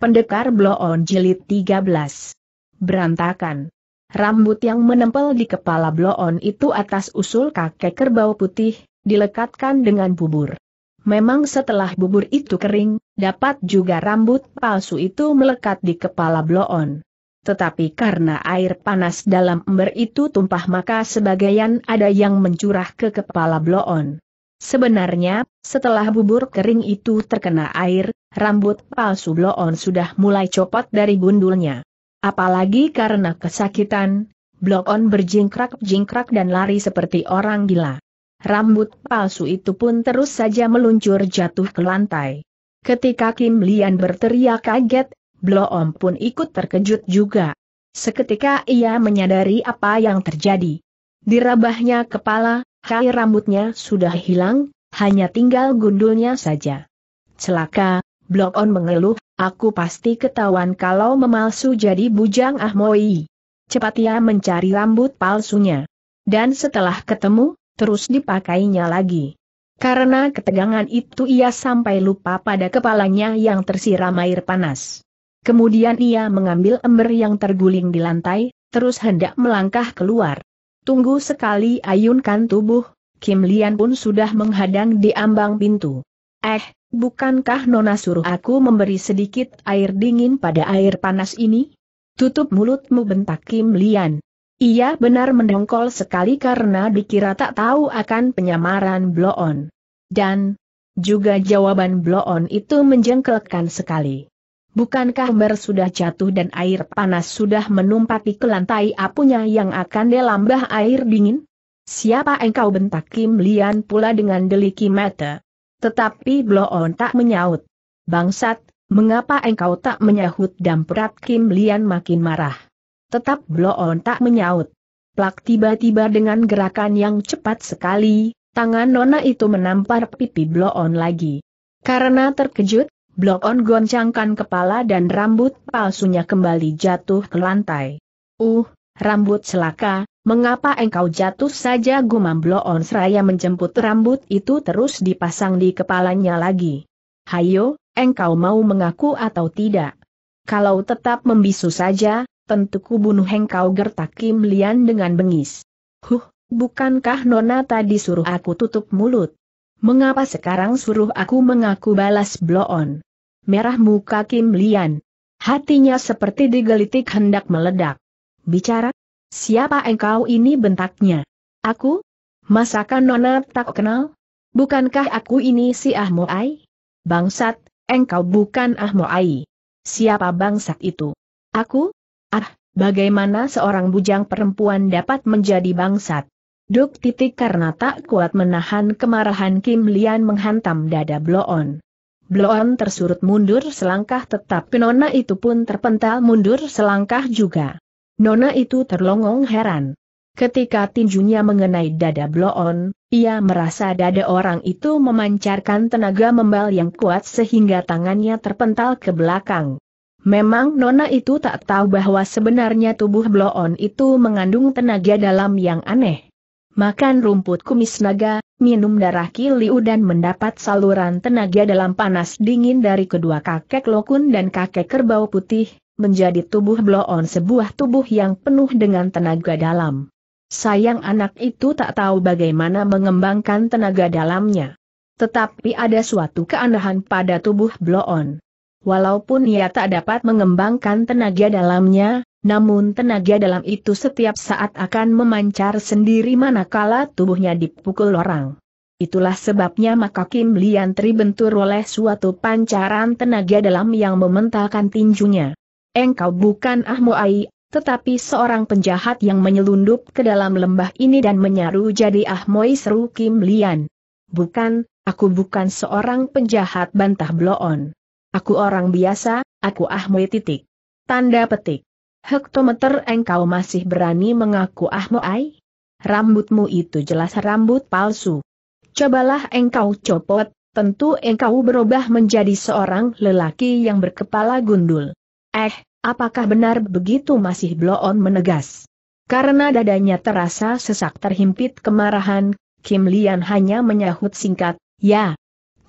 Pendekar Bloon Jilid 13. Berantakan. Rambut yang menempel di kepala Bloon itu atas usul kakek kerbau putih, dilekatkan dengan bubur. Memang setelah bubur itu kering, dapat juga rambut palsu itu melekat di kepala Bloon. Tetapi karena air panas dalam ember itu tumpah maka sebagian ada yang mencurah ke kepala Bloon. Sebenarnya, setelah bubur kering itu terkena air, rambut palsu Bloon sudah mulai copot dari gundulnya. Apalagi karena kesakitan, Bloon berjingkrak-jingkrak dan lari seperti orang gila. Rambut palsu itu pun terus saja meluncur jatuh ke lantai. Ketika Kim Lian berteriak kaget, Bloon pun ikut terkejut juga. Seketika ia menyadari apa yang terjadi. Dirabahnya kepala, Kai rambutnya sudah hilang, hanya tinggal gundulnya saja. Celaka, Blok On mengeluh, aku pasti ketahuan kalau memalsu jadi bujang Ahmoi. Cepat ia mencari rambut palsunya. Dan setelah ketemu, terus dipakainya lagi. Karena ketegangan itu ia sampai lupa pada kepalanya yang tersiram air panas. Kemudian ia mengambil ember yang terguling di lantai, terus hendak melangkah keluar. Tunggu sekali ayunkan tubuh, Kim Lian pun sudah menghadang di ambang pintu. Eh, bukankah Nona suruh aku memberi sedikit air dingin pada air panas ini? Tutup mulutmu bentak Kim Lian. Ia benar mendongkol sekali karena dikira tak tahu akan penyamaran bloon. Dan, juga jawaban bloon itu menjengkelkan sekali. Bukankah ember sudah jatuh dan air panas sudah menumpati ke lantai apunya yang akan delambah air dingin? Siapa engkau bentak Kim Lian pula dengan deliki mata? Tetapi Bloon tak menyaut. Bangsat, mengapa engkau tak menyahut Dan damprat Kim Lian makin marah? Tetap Bloon tak menyaut. Plak tiba-tiba dengan gerakan yang cepat sekali, tangan Nona itu menampar pipi Bloon lagi. Karena terkejut, Blok On goncangkan kepala dan rambut palsunya kembali jatuh ke lantai. Uh, rambut selaka. mengapa engkau jatuh saja gumam Blok On seraya menjemput rambut itu terus dipasang di kepalanya lagi. Hayo, engkau mau mengaku atau tidak? Kalau tetap membisu saja, tentu kubunuh engkau gertak Kim Lian dengan bengis. Huh, bukankah Nona tadi suruh aku tutup mulut? Mengapa sekarang suruh aku mengaku balas bloon? Merah muka Kim Lian. Hatinya seperti digelitik hendak meledak. Bicara? Siapa engkau ini bentaknya? Aku? Masakan Nona tak kenal? Bukankah aku ini si ah Ai? Bangsat, engkau bukan ah Ai. Siapa bangsat itu? Aku? Ah, bagaimana seorang bujang perempuan dapat menjadi bangsat? Duk titik karena tak kuat menahan kemarahan Kim Lian menghantam dada Bloon. Bloon tersurut mundur selangkah tetapi Nona itu pun terpental mundur selangkah juga. Nona itu terlongong heran. Ketika tinjunya mengenai dada Bloon, ia merasa dada orang itu memancarkan tenaga membal yang kuat sehingga tangannya terpental ke belakang. Memang Nona itu tak tahu bahwa sebenarnya tubuh Bloon itu mengandung tenaga dalam yang aneh makan rumput kumis naga, minum darah kiliu dan mendapat saluran tenaga dalam panas dingin dari kedua kakek lokun dan kakek kerbau putih, menjadi tubuh bloon sebuah tubuh yang penuh dengan tenaga dalam. Sayang anak itu tak tahu bagaimana mengembangkan tenaga dalamnya. Tetapi ada suatu keanehan pada tubuh bloon. Walaupun ia tak dapat mengembangkan tenaga dalamnya, namun tenaga dalam itu setiap saat akan memancar sendiri manakala tubuhnya dipukul orang. Itulah sebabnya maka Kim Lian terbentur oleh suatu pancaran tenaga dalam yang mementalkan tinjunya. Engkau bukan Ahmu Ai, tetapi seorang penjahat yang menyelundup ke dalam lembah ini dan menyaru jadi Ahmoi seru Kim Lian. Bukan, aku bukan seorang penjahat bantah bloon. Aku orang biasa, aku Ahmoi titik. Tanda petik. Hektometer engkau masih berani mengaku Ahmoai? Rambutmu itu jelas rambut palsu. Cobalah engkau copot, tentu engkau berubah menjadi seorang lelaki yang berkepala gundul. Eh, apakah benar begitu masih bloon menegas? Karena dadanya terasa sesak terhimpit kemarahan, Kim Lian hanya menyahut singkat, ya.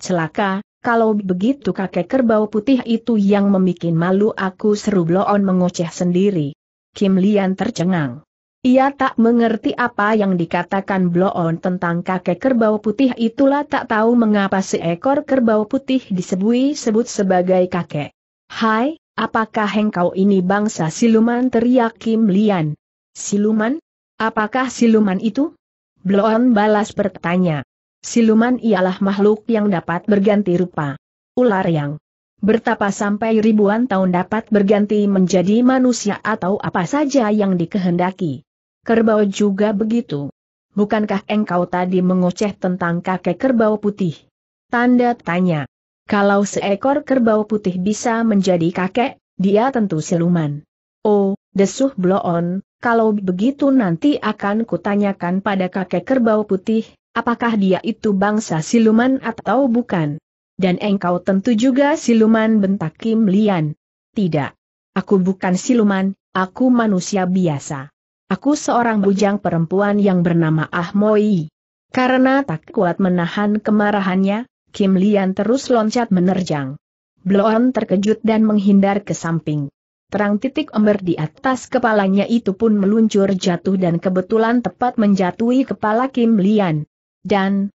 Celaka, kalau begitu kakek kerbau putih itu yang membuat malu aku seru Bloon mengoceh sendiri. Kim Lian tercengang. Ia tak mengerti apa yang dikatakan Bloon tentang kakek kerbau putih itulah tak tahu mengapa seekor kerbau putih disebut-sebut sebagai kakek. Hai, apakah engkau ini bangsa siluman teriak Kim Lian? Siluman? Apakah siluman itu? Bloon balas pertanyaan. Siluman ialah makhluk yang dapat berganti rupa. Ular yang bertapa sampai ribuan tahun dapat berganti menjadi manusia atau apa saja yang dikehendaki. Kerbau juga begitu. Bukankah engkau tadi mengoceh tentang kakek kerbau putih? Tanda tanya. Kalau seekor kerbau putih bisa menjadi kakek, dia tentu siluman. Oh, desuh bloon, kalau begitu nanti akan kutanyakan pada kakek kerbau putih, apakah dia itu bangsa siluman atau bukan. Dan engkau tentu juga siluman bentak Kim Lian. Tidak. Aku bukan siluman, aku manusia biasa. Aku seorang bujang perempuan yang bernama Ah Moi. Karena tak kuat menahan kemarahannya, Kim Lian terus loncat menerjang. Bloon terkejut dan menghindar ke samping. Terang titik ember di atas kepalanya itu pun meluncur jatuh dan kebetulan tepat menjatuhi kepala Kim Lian dan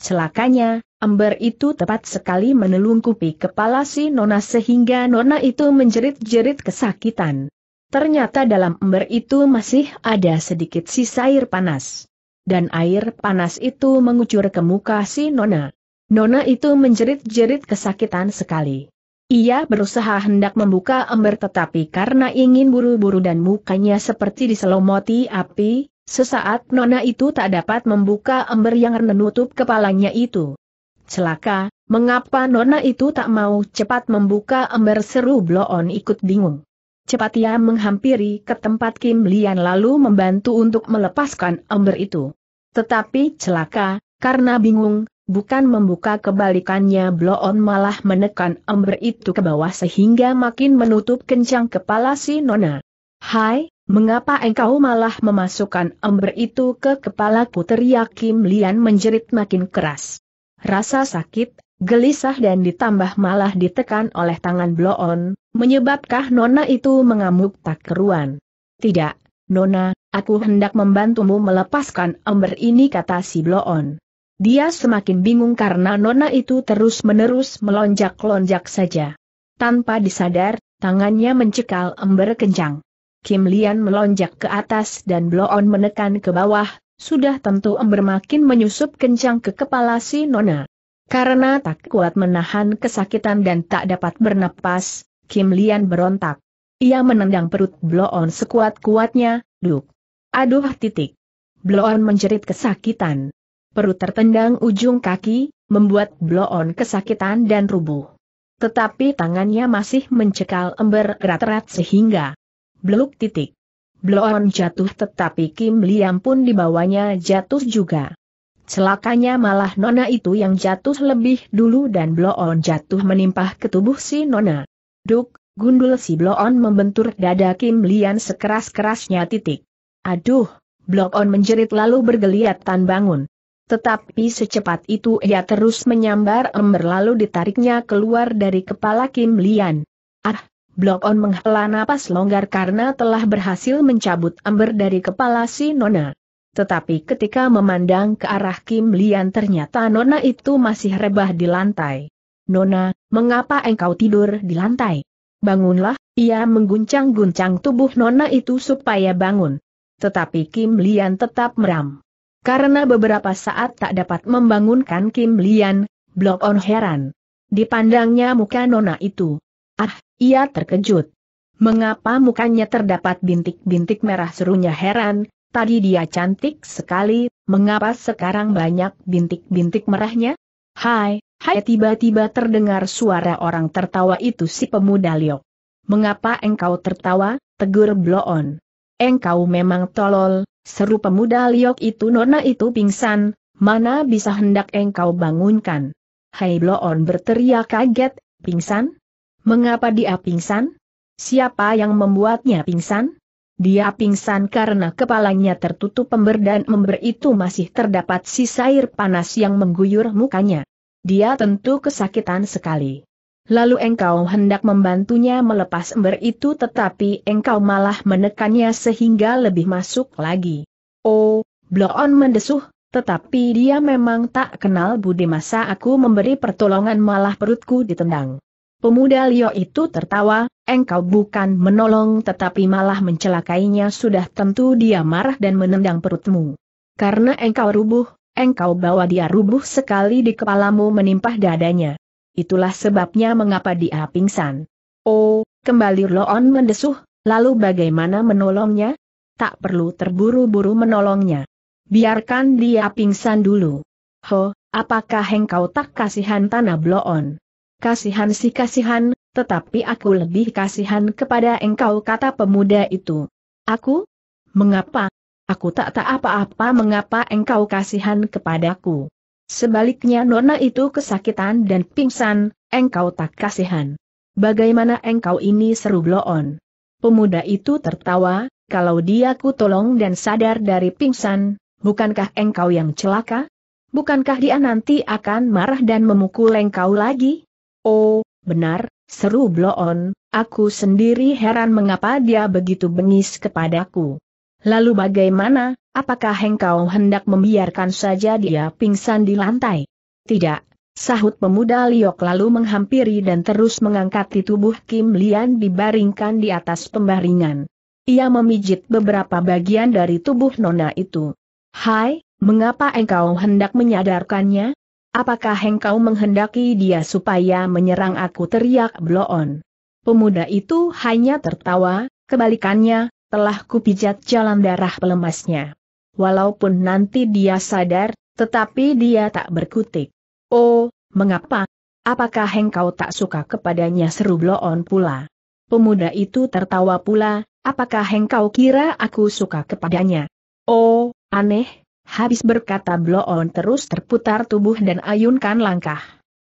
celakanya, ember itu tepat sekali menelungkupi kepala si Nona sehingga Nona itu menjerit-jerit kesakitan. Ternyata dalam ember itu masih ada sedikit sisa air panas. Dan air panas itu mengucur ke muka si Nona. Nona itu menjerit-jerit kesakitan sekali. Ia berusaha hendak membuka ember tetapi karena ingin buru-buru dan mukanya seperti diselomoti api, Sesaat Nona itu tak dapat membuka ember yang menutup kepalanya itu. Celaka, mengapa Nona itu tak mau cepat membuka ember seru Bloon ikut bingung. Cepat ia menghampiri ke tempat Kim Lian lalu membantu untuk melepaskan ember itu. Tetapi celaka, karena bingung, bukan membuka kebalikannya Bloon malah menekan ember itu ke bawah sehingga makin menutup kencang kepala si Nona. Hai, Mengapa engkau malah memasukkan ember itu ke kepala teriak Kim Lian menjerit makin keras. Rasa sakit, gelisah dan ditambah malah ditekan oleh tangan Bloon, menyebabkah Nona itu mengamuk tak keruan. Tidak, Nona, aku hendak membantumu melepaskan ember ini kata si Bloon. Dia semakin bingung karena Nona itu terus-menerus melonjak-lonjak saja. Tanpa disadar, tangannya mencekal ember kencang. Kim Lian melonjak ke atas dan Bloon menekan ke bawah, sudah tentu ember makin menyusup kencang ke kepala si Nona. Karena tak kuat menahan kesakitan dan tak dapat bernapas, Kim Lian berontak. Ia menendang perut Bloon sekuat-kuatnya, duk. Aduh titik. Bloon menjerit kesakitan. Perut tertendang ujung kaki, membuat Bloon kesakitan dan rubuh. Tetapi tangannya masih mencekal ember erat-erat sehingga Bluk titik. Bloon jatuh tetapi Kim Liam pun dibawanya jatuh juga. Celakanya malah Nona itu yang jatuh lebih dulu dan Bloon jatuh menimpa ke tubuh si Nona. Duk, gundul si Bloon membentur dada Kim Lian sekeras-kerasnya titik. Aduh, Bloon menjerit lalu bergeliatan bangun. Tetapi secepat itu ia terus menyambar ember lalu ditariknya keluar dari kepala Kim Lian. Ah, Blok On menghela napas longgar karena telah berhasil mencabut ember dari kepala si Nona. Tetapi ketika memandang ke arah Kim Lian ternyata Nona itu masih rebah di lantai. Nona, mengapa engkau tidur di lantai? Bangunlah, ia mengguncang-guncang tubuh Nona itu supaya bangun. Tetapi Kim Lian tetap meram. Karena beberapa saat tak dapat membangunkan Kim Lian, Blok On heran. Dipandangnya muka Nona itu, Ah, ia terkejut. Mengapa mukanya terdapat bintik-bintik merah serunya heran, tadi dia cantik sekali, mengapa sekarang banyak bintik-bintik merahnya? Hai, hai tiba-tiba terdengar suara orang tertawa itu si pemuda Liok. Mengapa engkau tertawa, tegur Bloon? Engkau memang tolol, seru pemuda Liok itu nona itu pingsan, mana bisa hendak engkau bangunkan? Hai Bloon berteriak kaget, pingsan? Mengapa dia pingsan? Siapa yang membuatnya pingsan? Dia pingsan karena kepalanya tertutup ember dan ember itu masih terdapat sisa air panas yang mengguyur mukanya. Dia tentu kesakitan sekali. Lalu engkau hendak membantunya melepas ember itu tetapi engkau malah menekannya sehingga lebih masuk lagi. Oh, Bloon mendesuh, tetapi dia memang tak kenal budi masa aku memberi pertolongan malah perutku ditendang. Pemuda Lio itu tertawa, engkau bukan menolong tetapi malah mencelakainya sudah tentu dia marah dan menendang perutmu. Karena engkau rubuh, engkau bawa dia rubuh sekali di kepalamu menimpah dadanya. Itulah sebabnya mengapa dia pingsan. Oh, kembali Loon mendesuh, lalu bagaimana menolongnya? Tak perlu terburu-buru menolongnya. Biarkan dia pingsan dulu. Ho, apakah engkau tak kasihan tanah loon? kasihan si kasihan, tetapi aku lebih kasihan kepada engkau kata pemuda itu. Aku? Mengapa? Aku tak tak apa-apa mengapa engkau kasihan kepadaku. Sebaliknya nona itu kesakitan dan pingsan, engkau tak kasihan. Bagaimana engkau ini seru bloon? Pemuda itu tertawa, kalau dia ku tolong dan sadar dari pingsan, bukankah engkau yang celaka? Bukankah dia nanti akan marah dan memukul engkau lagi? Oh, benar, seru Bloon, aku sendiri heran mengapa dia begitu bengis kepadaku. Lalu bagaimana, apakah engkau hendak membiarkan saja dia pingsan di lantai? Tidak, sahut pemuda Liok lalu menghampiri dan terus mengangkati tubuh Kim Lian dibaringkan di atas pembaringan. Ia memijit beberapa bagian dari tubuh Nona itu. Hai, mengapa engkau hendak menyadarkannya? Apakah engkau menghendaki dia supaya menyerang aku teriak Bloon? Pemuda itu hanya tertawa, kebalikannya, telah kupijat jalan darah pelemasnya. Walaupun nanti dia sadar, tetapi dia tak berkutik. Oh, mengapa? Apakah engkau tak suka kepadanya seru Bloon pula? Pemuda itu tertawa pula, apakah engkau kira aku suka kepadanya? Oh, aneh, Habis berkata Blow On terus terputar tubuh dan ayunkan langkah.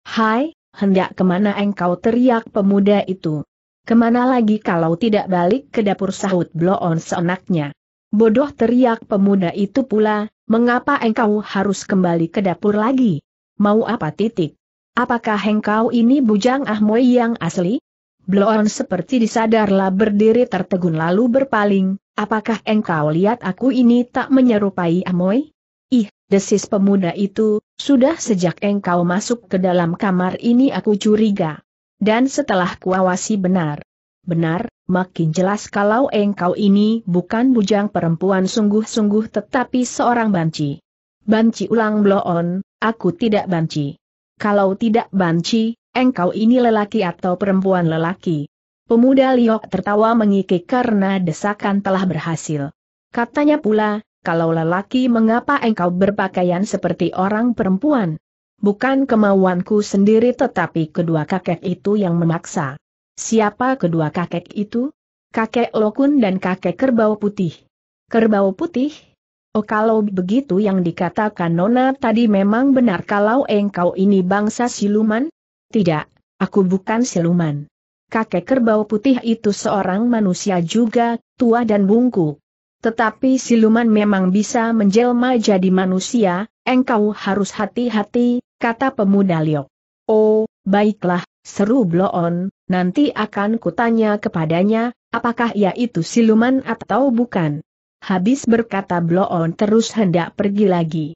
Hai, hendak kemana engkau teriak pemuda itu? Kemana lagi kalau tidak balik ke dapur sahut Blow On seenaknya? Bodoh teriak pemuda itu pula, mengapa engkau harus kembali ke dapur lagi? Mau apa titik? Apakah engkau ini bujang Ahmoy yang asli? Bloon seperti disadarlah berdiri tertegun lalu berpaling, apakah engkau lihat aku ini tak menyerupai Amoy? Ih, desis pemuda itu, sudah sejak engkau masuk ke dalam kamar ini aku curiga. Dan setelah kuawasi benar. Benar, makin jelas kalau engkau ini bukan bujang perempuan sungguh-sungguh tetapi seorang banci. Banci ulang bloon, aku tidak banci kalau tidak banci, engkau ini lelaki atau perempuan lelaki. Pemuda Liok tertawa mengikik karena desakan telah berhasil. Katanya pula, kalau lelaki mengapa engkau berpakaian seperti orang perempuan? Bukan kemauanku sendiri tetapi kedua kakek itu yang memaksa. Siapa kedua kakek itu? Kakek Lokun dan kakek Kerbau Putih. Kerbau Putih? Oh kalau begitu yang dikatakan Nona tadi memang benar kalau engkau ini bangsa siluman? Tidak, aku bukan siluman. Kakek kerbau putih itu seorang manusia juga, tua dan bungku. Tetapi siluman memang bisa menjelma jadi manusia, engkau harus hati-hati, kata pemuda Liok. Oh, baiklah, seru Bloon, nanti akan kutanya kepadanya, apakah ia itu siluman atau bukan habis berkata Bloon terus hendak pergi lagi.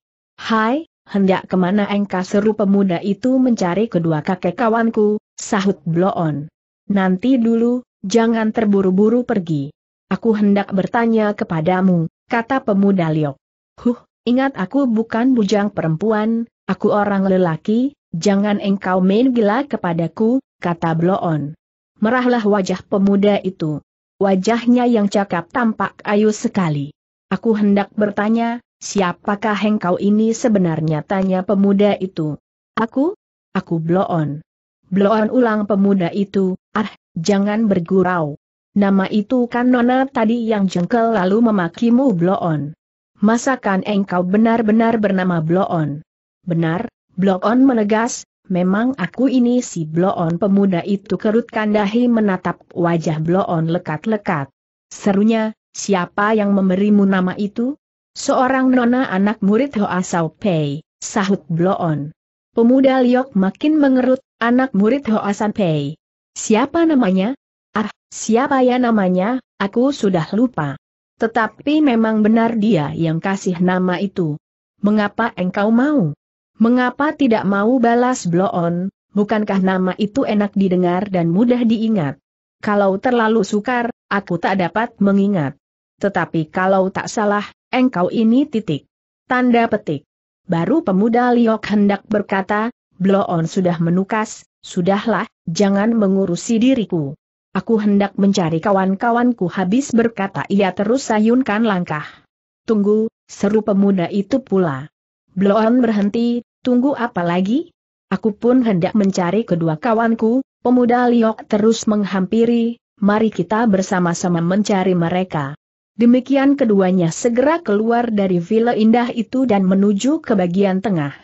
Hai, hendak kemana engkau seru pemuda itu mencari kedua kakek kawanku, sahut Bloon. Nanti dulu, jangan terburu-buru pergi. Aku hendak bertanya kepadamu, kata pemuda Liok. Huh, ingat aku bukan bujang perempuan, aku orang lelaki, jangan engkau main gila kepadaku, kata Bloon. Merahlah wajah pemuda itu. Wajahnya yang cakap tampak ayu sekali. Aku hendak bertanya, siapakah engkau ini sebenarnya tanya pemuda itu. Aku? Aku Bloon. Bloon ulang pemuda itu, ah, jangan bergurau. Nama itu kan nona tadi yang jengkel lalu memakimu Bloon. Masakan engkau benar-benar bernama Bloon? Benar, Bloon menegas, Memang aku ini si Bloon pemuda itu kerutkan dahi menatap wajah Bloon lekat-lekat. Serunya, siapa yang memberimu nama itu? Seorang nona anak murid Hoa Sao Pei, sahut Bloon. Pemuda Liok makin mengerut, anak murid Hoa San Pei. Siapa namanya? Ah, siapa ya namanya, aku sudah lupa. Tetapi memang benar dia yang kasih nama itu. Mengapa engkau mau? Mengapa tidak mau balas bloon, bukankah nama itu enak didengar dan mudah diingat? Kalau terlalu sukar, aku tak dapat mengingat. Tetapi kalau tak salah, engkau ini titik. Tanda petik. Baru pemuda Liok hendak berkata, bloon sudah menukas, sudahlah, jangan mengurusi diriku. Aku hendak mencari kawan-kawanku habis berkata ia terus sayunkan langkah. Tunggu, seru pemuda itu pula. Bloon berhenti, Tunggu apa lagi? Aku pun hendak mencari kedua kawanku, pemuda Liok terus menghampiri, mari kita bersama-sama mencari mereka. Demikian keduanya segera keluar dari villa indah itu dan menuju ke bagian tengah.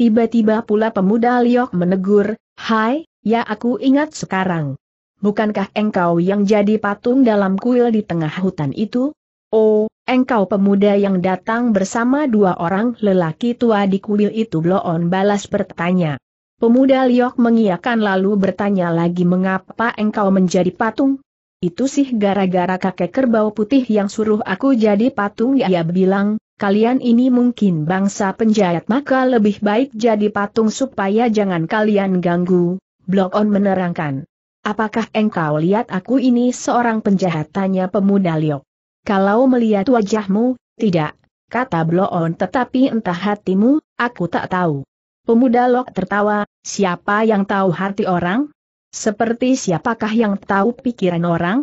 Tiba-tiba pula pemuda Liok menegur, Hai, ya aku ingat sekarang. Bukankah engkau yang jadi patung dalam kuil di tengah hutan itu? Oh, engkau pemuda yang datang bersama dua orang lelaki tua di kuil itu Bloon balas bertanya. Pemuda Liok mengiakan lalu bertanya lagi mengapa engkau menjadi patung? Itu sih gara-gara kakek kerbau putih yang suruh aku jadi patung ya ia bilang, kalian ini mungkin bangsa penjahat maka lebih baik jadi patung supaya jangan kalian ganggu, Bloon menerangkan. Apakah engkau lihat aku ini seorang penjahat tanya pemuda Liok? Kalau melihat wajahmu, tidak, kata Bloon tetapi entah hatimu, aku tak tahu. Pemuda Lok tertawa, siapa yang tahu hati orang? Seperti siapakah yang tahu pikiran orang?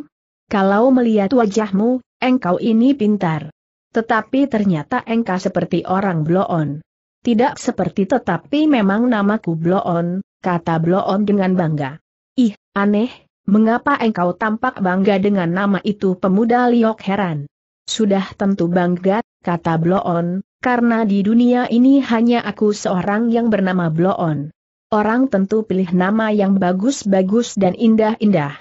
Kalau melihat wajahmu, engkau ini pintar. Tetapi ternyata engkau seperti orang Bloon. Tidak seperti tetapi memang namaku Bloon, kata Bloon dengan bangga. Ih, aneh, Mengapa engkau tampak bangga dengan nama itu pemuda Liok heran? Sudah tentu bangga, kata Bloon, karena di dunia ini hanya aku seorang yang bernama Bloon. Orang tentu pilih nama yang bagus-bagus dan indah-indah.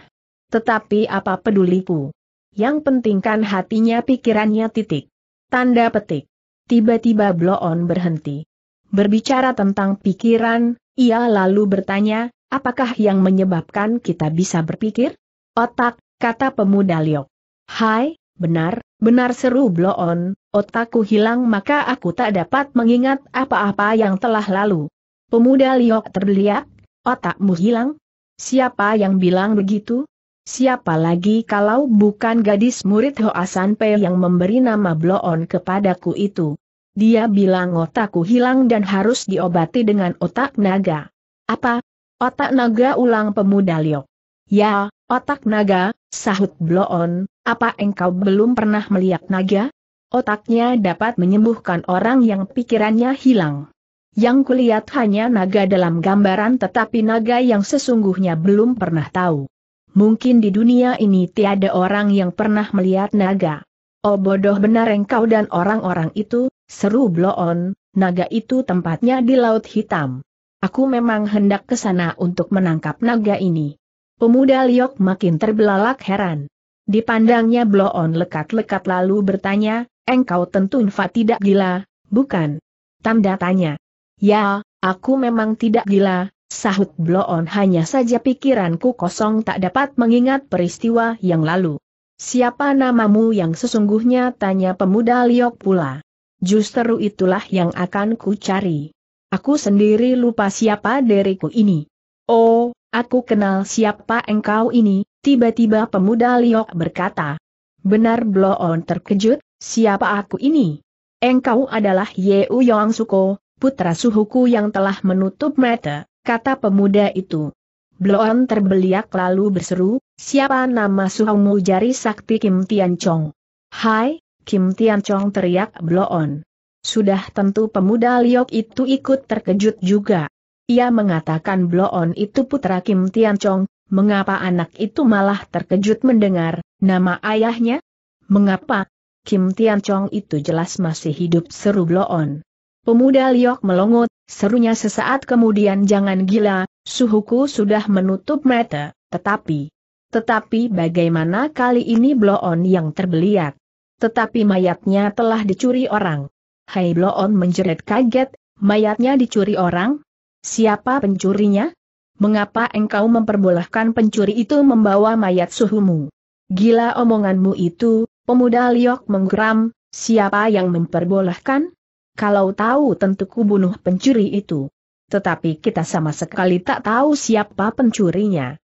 Tetapi apa peduliku? Yang penting kan hatinya pikirannya titik. Tanda petik. Tiba-tiba Bloon berhenti. Berbicara tentang pikiran, ia lalu bertanya, Apakah yang menyebabkan kita bisa berpikir? Otak, kata pemuda Liok. Hai, benar, benar seru Bloon, otakku hilang maka aku tak dapat mengingat apa-apa yang telah lalu. Pemuda Liok terlihat, otakmu hilang? Siapa yang bilang begitu? Siapa lagi kalau bukan gadis murid Hoasan Pei yang memberi nama Bloon kepadaku itu? Dia bilang otakku hilang dan harus diobati dengan otak naga. Apa, Otak naga ulang pemuda Liok. Ya, otak naga, sahut Bloon, apa engkau belum pernah melihat naga? Otaknya dapat menyembuhkan orang yang pikirannya hilang. Yang kulihat hanya naga dalam gambaran tetapi naga yang sesungguhnya belum pernah tahu. Mungkin di dunia ini tiada orang yang pernah melihat naga. Oh bodoh benar engkau dan orang-orang itu, seru Bloon, naga itu tempatnya di Laut Hitam. Aku memang hendak ke sana untuk menangkap naga ini. Pemuda Liok makin terbelalak heran. Dipandangnya Bloon lekat-lekat lalu bertanya, engkau tentu Nfa tidak gila, bukan? Tanda tanya. Ya, aku memang tidak gila, sahut Bloon hanya saja pikiranku kosong tak dapat mengingat peristiwa yang lalu. Siapa namamu yang sesungguhnya tanya pemuda Liok pula. Justru itulah yang akan ku cari. Aku sendiri lupa siapa diriku ini. Oh, aku kenal siapa engkau ini, tiba-tiba pemuda Liok berkata. Benar Bloon terkejut, siapa aku ini? Engkau adalah Yeu Yong Suko, putra suhuku yang telah menutup mata, kata pemuda itu. Bloon terbeliak lalu berseru, siapa nama suhumu jari sakti Kim Tian Chong? Hai, Kim Tian Chong teriak Bloon. Sudah tentu pemuda Liok itu ikut terkejut juga. Ia mengatakan Bloon itu putra Kim Tian Chong, mengapa anak itu malah terkejut mendengar nama ayahnya? Mengapa? Kim Tian Chong itu jelas masih hidup seru Bloon. Pemuda Liok melongot, serunya sesaat kemudian jangan gila, suhuku sudah menutup mata, tetapi... Tetapi bagaimana kali ini Bloon yang terbeliat? Tetapi mayatnya telah dicuri orang. Hai Bloon menjerit kaget, mayatnya dicuri orang? Siapa pencurinya? Mengapa engkau memperbolehkan pencuri itu membawa mayat suhumu? Gila omonganmu itu, pemuda Liok menggeram, siapa yang memperbolehkan? Kalau tahu tentu kubunuh pencuri itu. Tetapi kita sama sekali tak tahu siapa pencurinya.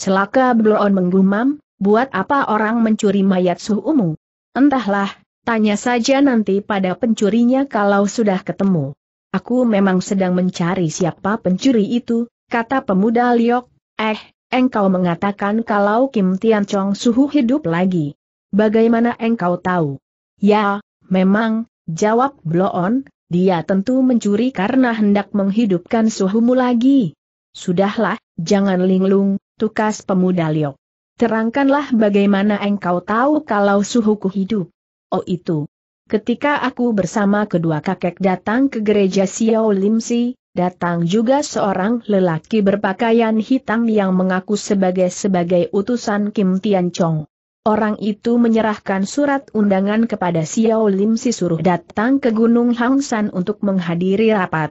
Celaka Bloon menggumam, buat apa orang mencuri mayat suhumu? Entahlah, Tanya saja nanti pada pencurinya kalau sudah ketemu. Aku memang sedang mencari siapa pencuri itu, kata pemuda Liok. Eh, engkau mengatakan kalau Kim Tian Chong suhu hidup lagi. Bagaimana engkau tahu? Ya, memang, jawab Bloon, dia tentu mencuri karena hendak menghidupkan suhumu lagi. Sudahlah, jangan linglung, tukas pemuda Liok. Terangkanlah bagaimana engkau tahu kalau suhuku hidup. Oh itu. Ketika aku bersama kedua kakek datang ke gereja Xiao Limsi, datang juga seorang lelaki berpakaian hitam yang mengaku sebagai sebagai utusan Kim Tian Chong. Orang itu menyerahkan surat undangan kepada Xiao Lim si suruh datang ke Gunung Hang San untuk menghadiri rapat.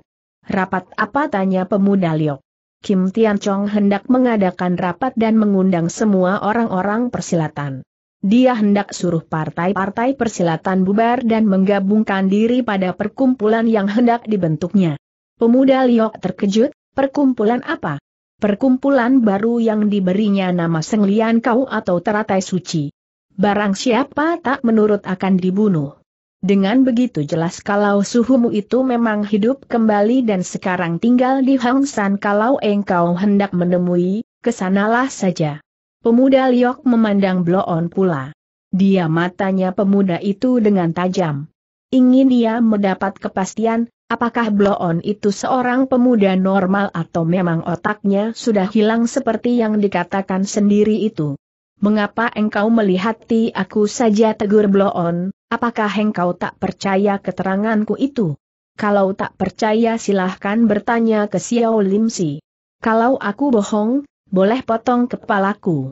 Rapat apa tanya pemuda Liok. Kim Tian Chong hendak mengadakan rapat dan mengundang semua orang-orang persilatan. Dia hendak suruh partai-partai persilatan bubar dan menggabungkan diri pada perkumpulan yang hendak dibentuknya. Pemuda Liok terkejut, perkumpulan apa? Perkumpulan baru yang diberinya nama Senglian Kau atau Teratai Suci. Barang siapa tak menurut akan dibunuh. Dengan begitu jelas kalau suhumu itu memang hidup kembali dan sekarang tinggal di Hang San kalau engkau hendak menemui, kesanalah saja. Pemuda Liok memandang Bloon pula. Dia matanya pemuda itu dengan tajam. Ingin ia mendapat kepastian, apakah Bloon itu seorang pemuda normal atau memang otaknya sudah hilang seperti yang dikatakan sendiri itu. Mengapa engkau melihati aku saja tegur Bloon, apakah engkau tak percaya keteranganku itu? Kalau tak percaya silahkan bertanya ke Xiao Limsi. Kalau aku bohong, boleh potong kepalaku.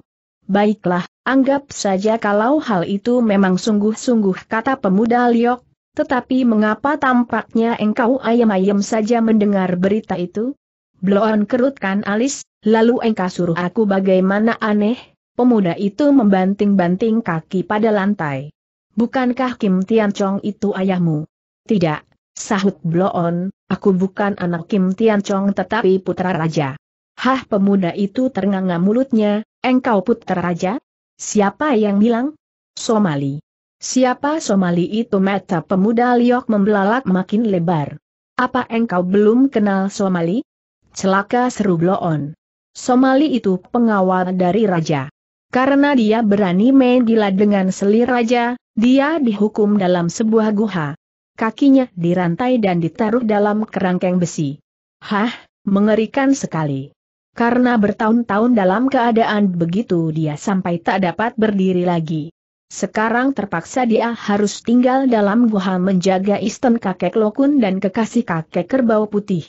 Baiklah, anggap saja kalau hal itu memang sungguh-sungguh kata pemuda Liok, tetapi mengapa tampaknya engkau ayam-ayam saja mendengar berita itu? Bloon kerutkan alis, lalu engkau suruh aku bagaimana aneh, pemuda itu membanting-banting kaki pada lantai. Bukankah Kim Tian Chong itu ayahmu? Tidak, sahut Bloon, aku bukan anak Kim Tian Chong tetapi putra raja. Hah pemuda itu ternganga mulutnya, engkau putra raja? Siapa yang bilang? Somali. Siapa Somali itu mata pemuda liok membelalak makin lebar. Apa engkau belum kenal Somali? Celaka seru bloon. Somali itu pengawal dari raja. Karena dia berani main gila dengan selir raja, dia dihukum dalam sebuah guha. Kakinya dirantai dan ditaruh dalam kerangkeng besi. Hah, mengerikan sekali. Karena bertahun-tahun dalam keadaan begitu dia sampai tak dapat berdiri lagi. Sekarang terpaksa dia harus tinggal dalam guha menjaga isten kakek Lokun dan kekasih kakek kerbau putih.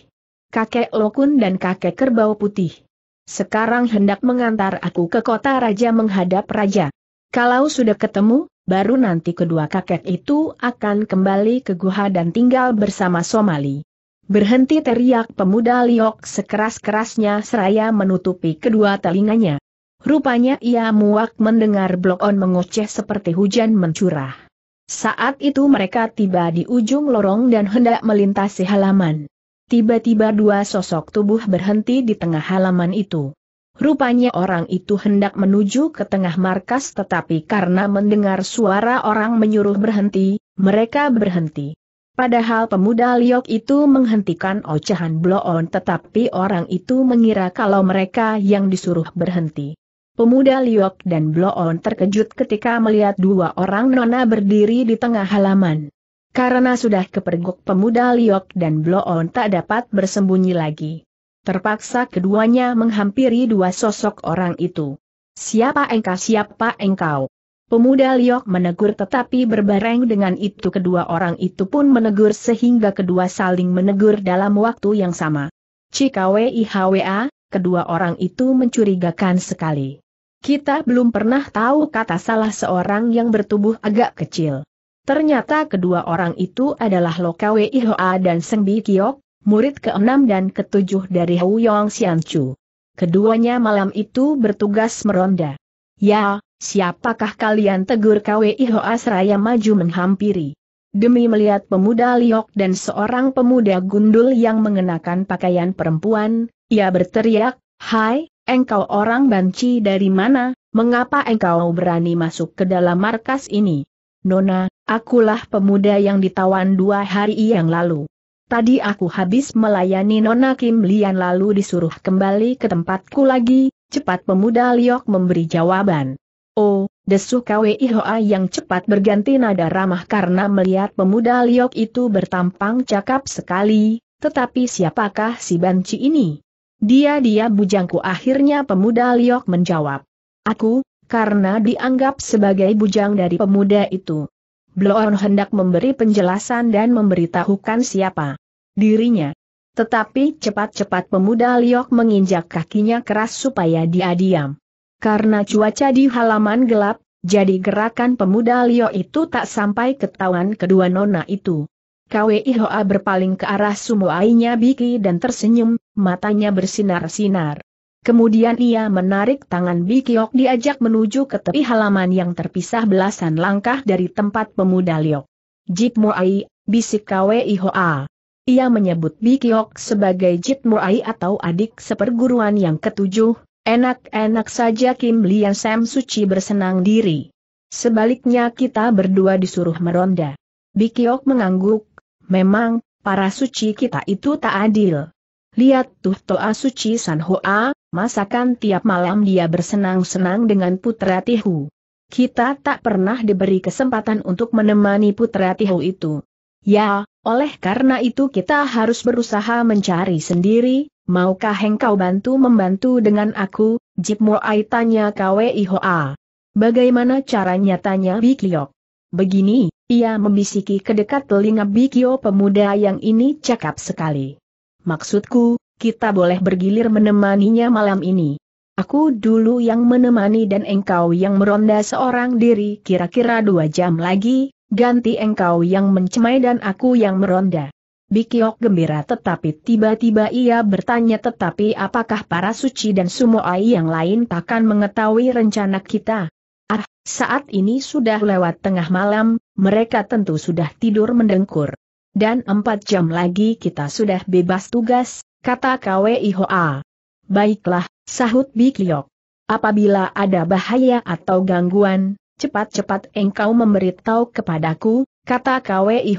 Kakek Lokun dan kakek kerbau putih. Sekarang hendak mengantar aku ke kota raja menghadap raja. Kalau sudah ketemu, baru nanti kedua kakek itu akan kembali ke guha dan tinggal bersama Somali. Berhenti teriak pemuda Liok sekeras-kerasnya seraya menutupi kedua telinganya. Rupanya ia muak mendengar blok-on mengoceh seperti hujan mencurah. Saat itu mereka tiba di ujung lorong dan hendak melintasi halaman. Tiba-tiba dua sosok tubuh berhenti di tengah halaman itu. Rupanya orang itu hendak menuju ke tengah markas tetapi karena mendengar suara orang menyuruh berhenti, mereka berhenti. Padahal pemuda Liok itu menghentikan ocehan bloon tetapi orang itu mengira kalau mereka yang disuruh berhenti. Pemuda Liok dan Bloon terkejut ketika melihat dua orang nona berdiri di tengah halaman. Karena sudah kepergok pemuda Liok dan Bloon tak dapat bersembunyi lagi. Terpaksa keduanya menghampiri dua sosok orang itu. Siapa engkau siapa engkau? Pemuda Liok menegur tetapi berbareng dengan itu kedua orang itu pun menegur sehingga kedua saling menegur dalam waktu yang sama. HWA, kedua orang itu mencurigakan sekali. Kita belum pernah tahu kata salah seorang yang bertubuh agak kecil. Ternyata kedua orang itu adalah Ihoa dan Sengbi Kiok, murid keenam dan ketujuh dari Huyong Xianchu. Keduanya malam itu bertugas meronda. Ya, Siapakah kalian tegur KWI Iho Asraya maju menghampiri? Demi melihat pemuda liok dan seorang pemuda gundul yang mengenakan pakaian perempuan, ia berteriak, Hai, engkau orang banci dari mana, mengapa engkau berani masuk ke dalam markas ini? Nona, akulah pemuda yang ditawan dua hari yang lalu. Tadi aku habis melayani Nona Kim Lian lalu disuruh kembali ke tempatku lagi, cepat pemuda Liok memberi jawaban. Oh, desu kawe Hoa yang cepat berganti nada ramah karena melihat pemuda Liok itu bertampang cakap sekali, tetapi siapakah si banci ini? Dia-dia bujangku akhirnya pemuda Liok menjawab. Aku, karena dianggap sebagai bujang dari pemuda itu. Bloon hendak memberi penjelasan dan memberitahukan siapa dirinya. Tetapi cepat-cepat pemuda Liok menginjak kakinya keras supaya dia diam. Karena cuaca di halaman gelap, jadi gerakan pemuda Lio itu tak sampai ketahuan kedua nona itu. Kweihoa Hoa berpaling ke arah sumuainya Biki dan tersenyum, matanya bersinar-sinar. Kemudian ia menarik tangan Bikiok diajak menuju ke tepi halaman yang terpisah belasan langkah dari tempat pemuda Liok. Jip Muai, bisik Kweihoa. Hoa. Ia menyebut Bikiok sebagai Jip Muai atau adik seperguruan yang ketujuh, Enak-enak saja Kim Lian Sam Suci bersenang diri. Sebaliknya kita berdua disuruh meronda. Bikiok mengangguk, memang, para suci kita itu tak adil. Lihat tuh Toa Suci San Hoa, masakan tiap malam dia bersenang-senang dengan Putra Tihu. Kita tak pernah diberi kesempatan untuk menemani Putra Tihu itu. Ya, oleh karena itu kita harus berusaha mencari sendiri, maukah engkau bantu membantu dengan aku, Jip Moai tanya Kwei Hoa. Bagaimana caranya tanya Bikiok? Begini, ia membisiki ke dekat telinga Bikyo pemuda yang ini cakap sekali. Maksudku, kita boleh bergilir menemaninya malam ini. Aku dulu yang menemani dan engkau yang meronda seorang diri kira-kira dua jam lagi, ganti engkau yang mencemai dan aku yang meronda. Bikyok gembira tetapi tiba-tiba ia bertanya tetapi apakah para suci dan sumoai yang lain takkan mengetahui rencana kita? Ah, saat ini sudah lewat tengah malam, mereka tentu sudah tidur mendengkur. Dan empat jam lagi kita sudah bebas tugas, kata KWI Baiklah, sahut Bikyok. Apabila ada bahaya atau gangguan, cepat-cepat engkau memberitahu kepadaku, kata KWI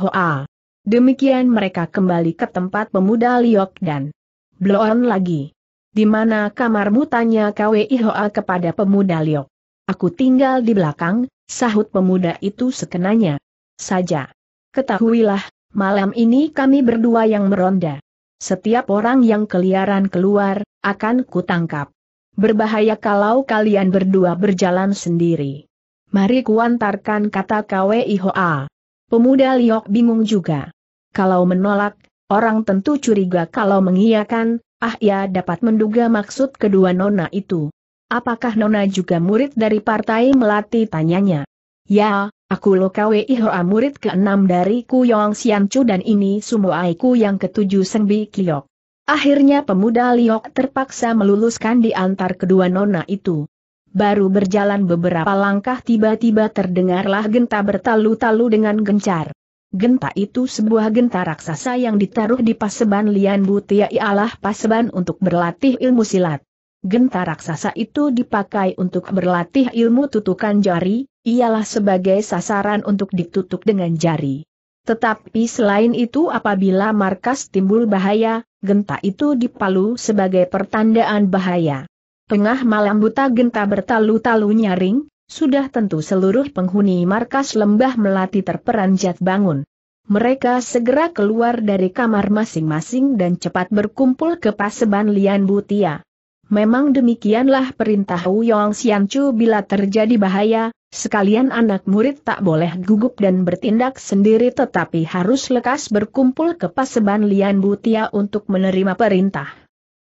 Demikian mereka kembali ke tempat pemuda Liok dan Bloon lagi. Di mana kamarmu tanya KWI Hoa kepada pemuda Liok. Aku tinggal di belakang, sahut pemuda itu sekenanya. Saja. Ketahuilah, malam ini kami berdua yang meronda. Setiap orang yang keliaran keluar, akan kutangkap. Berbahaya kalau kalian berdua berjalan sendiri. Mari kuantarkan kata KWI Hoa. Pemuda Liok bingung juga. Kalau menolak, orang tentu curiga kalau mengiyakan, ah ya, dapat menduga maksud kedua nona itu. Apakah nona juga murid dari partai Melati tanyanya? Ya, aku Lokawe Ihoa murid keenam dari Kuyong Siancu dan ini Sumoaiku yang ketujuh Sengbi Kiyok. Akhirnya pemuda Liok terpaksa meluluskan di antar kedua nona itu. Baru berjalan beberapa langkah tiba-tiba terdengarlah genta bertalu-talu dengan gencar. Genta itu sebuah genta raksasa yang ditaruh di paseban Lian Butia ialah paseban untuk berlatih ilmu silat. Genta raksasa itu dipakai untuk berlatih ilmu tutukan jari, ialah sebagai sasaran untuk ditutup dengan jari. Tetapi selain itu apabila markas timbul bahaya, genta itu dipalu sebagai pertandaan bahaya. Tengah malam buta genta bertalu-talu nyaring, sudah tentu seluruh penghuni markas lembah melati terperanjat bangun. Mereka segera keluar dari kamar masing-masing dan cepat berkumpul ke paseban Lian Butia. Memang demikianlah perintah Uyong Chu bila terjadi bahaya, sekalian anak murid tak boleh gugup dan bertindak sendiri tetapi harus lekas berkumpul ke paseban Lian Butia untuk menerima perintah.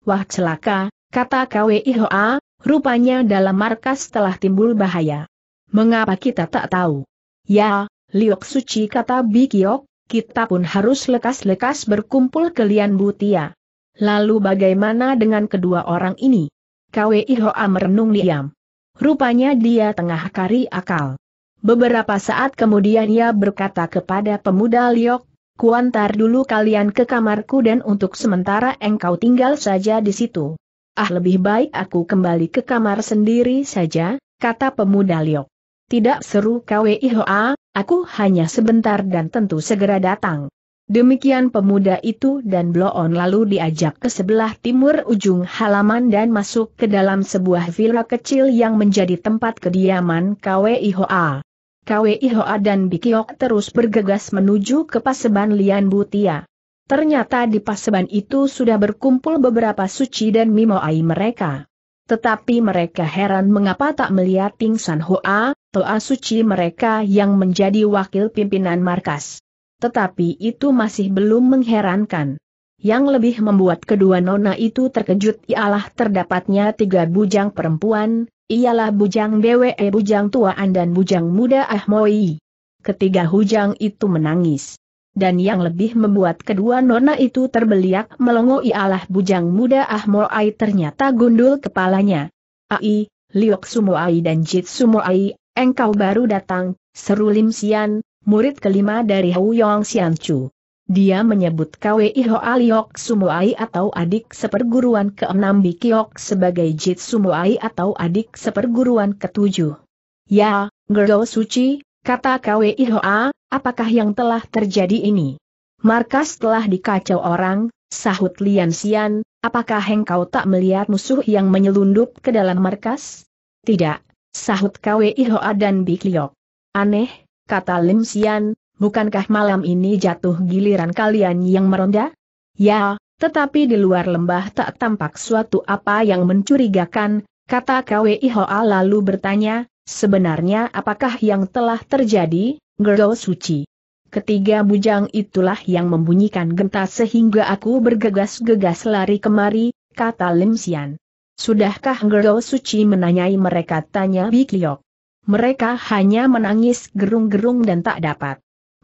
Wah celaka, Kata KWI Hoa, rupanya dalam markas telah timbul bahaya. Mengapa kita tak tahu? Ya, Liok Suci kata Bikiok, kita pun harus lekas-lekas berkumpul ke Lian Butia. Lalu bagaimana dengan kedua orang ini? KWI Hoa merenung diam. Rupanya dia tengah kari akal. Beberapa saat kemudian ia berkata kepada pemuda Liok, Kuantar dulu kalian ke kamarku dan untuk sementara engkau tinggal saja di situ. Ah lebih baik aku kembali ke kamar sendiri saja, kata pemuda Liok. Tidak seru KWIHA, aku hanya sebentar dan tentu segera datang. Demikian pemuda itu dan Bloon lalu diajak ke sebelah timur ujung halaman dan masuk ke dalam sebuah villa kecil yang menjadi tempat kediaman KWIHOA. KWIHOA dan Bikiok terus bergegas menuju ke paseban Lian Butia. Ternyata di paseban itu sudah berkumpul beberapa suci dan mimoai mereka. Tetapi mereka heran mengapa tak melihat Ting San Hoa, toa suci mereka yang menjadi wakil pimpinan markas. Tetapi itu masih belum mengherankan. Yang lebih membuat kedua nona itu terkejut ialah terdapatnya tiga bujang perempuan, ialah bujang Bwe, eh, bujang tuaan dan bujang muda Ahmoi. Ketiga hujang itu menangis dan yang lebih membuat kedua nona itu terbeliak melongo ialah bujang muda Ah Ai ternyata gundul kepalanya. Ai, Liok Sumo Ai dan Jit Sumo Ai, engkau baru datang, seru Lim Sian, murid kelima dari Hou Yong Sian Chu. Dia menyebut Kwei Hoa Liok Sumoai atau adik seperguruan ke-6 Bikiok sebagai Jit Sumoai atau adik seperguruan ketujuh. Ya, Gerdo Suci, kata Kwei Hoa, apakah yang telah terjadi ini? Markas telah dikacau orang, sahut Lian Xian, apakah engkau tak melihat musuh yang menyelundup ke dalam markas? Tidak, sahut Kwe Ihoa dan Liok. Aneh, kata Lim Xian, bukankah malam ini jatuh giliran kalian yang meronda? Ya, tetapi di luar lembah tak tampak suatu apa yang mencurigakan, kata Kwe Ihoa lalu bertanya, Sebenarnya apakah yang telah terjadi, Gergo Suci? Ketiga bujang itulah yang membunyikan genta sehingga aku bergegas-gegas lari kemari, kata Lim Sian. Sudahkah Gergo Suci menanyai mereka tanya Bikliok? Mereka hanya menangis gerung-gerung dan tak dapat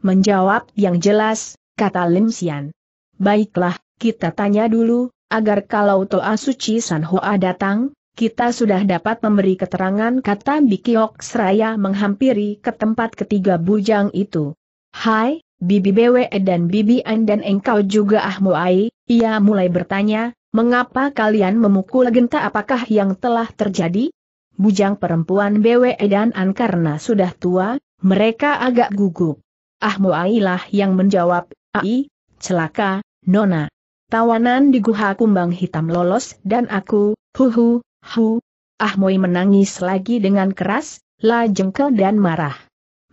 menjawab yang jelas, kata Lim Sian. Baiklah, kita tanya dulu, agar kalau Toa Suci Hoa datang, kita sudah dapat memberi keterangan kata Bikiok Seraya menghampiri ke tempat ketiga bujang itu. Hai, Bibi BWE dan Bibi An dan engkau juga Ahmuai, ia mulai bertanya, mengapa kalian memukul genta apakah yang telah terjadi? Bujang perempuan BWE dan An karena sudah tua, mereka agak gugup. Ahmuai lah yang menjawab, Ai, celaka, Nona. Tawanan di guha kumbang hitam lolos dan aku, huhu, Hu, Ahmoy menangis lagi dengan keras, la jengkel dan marah.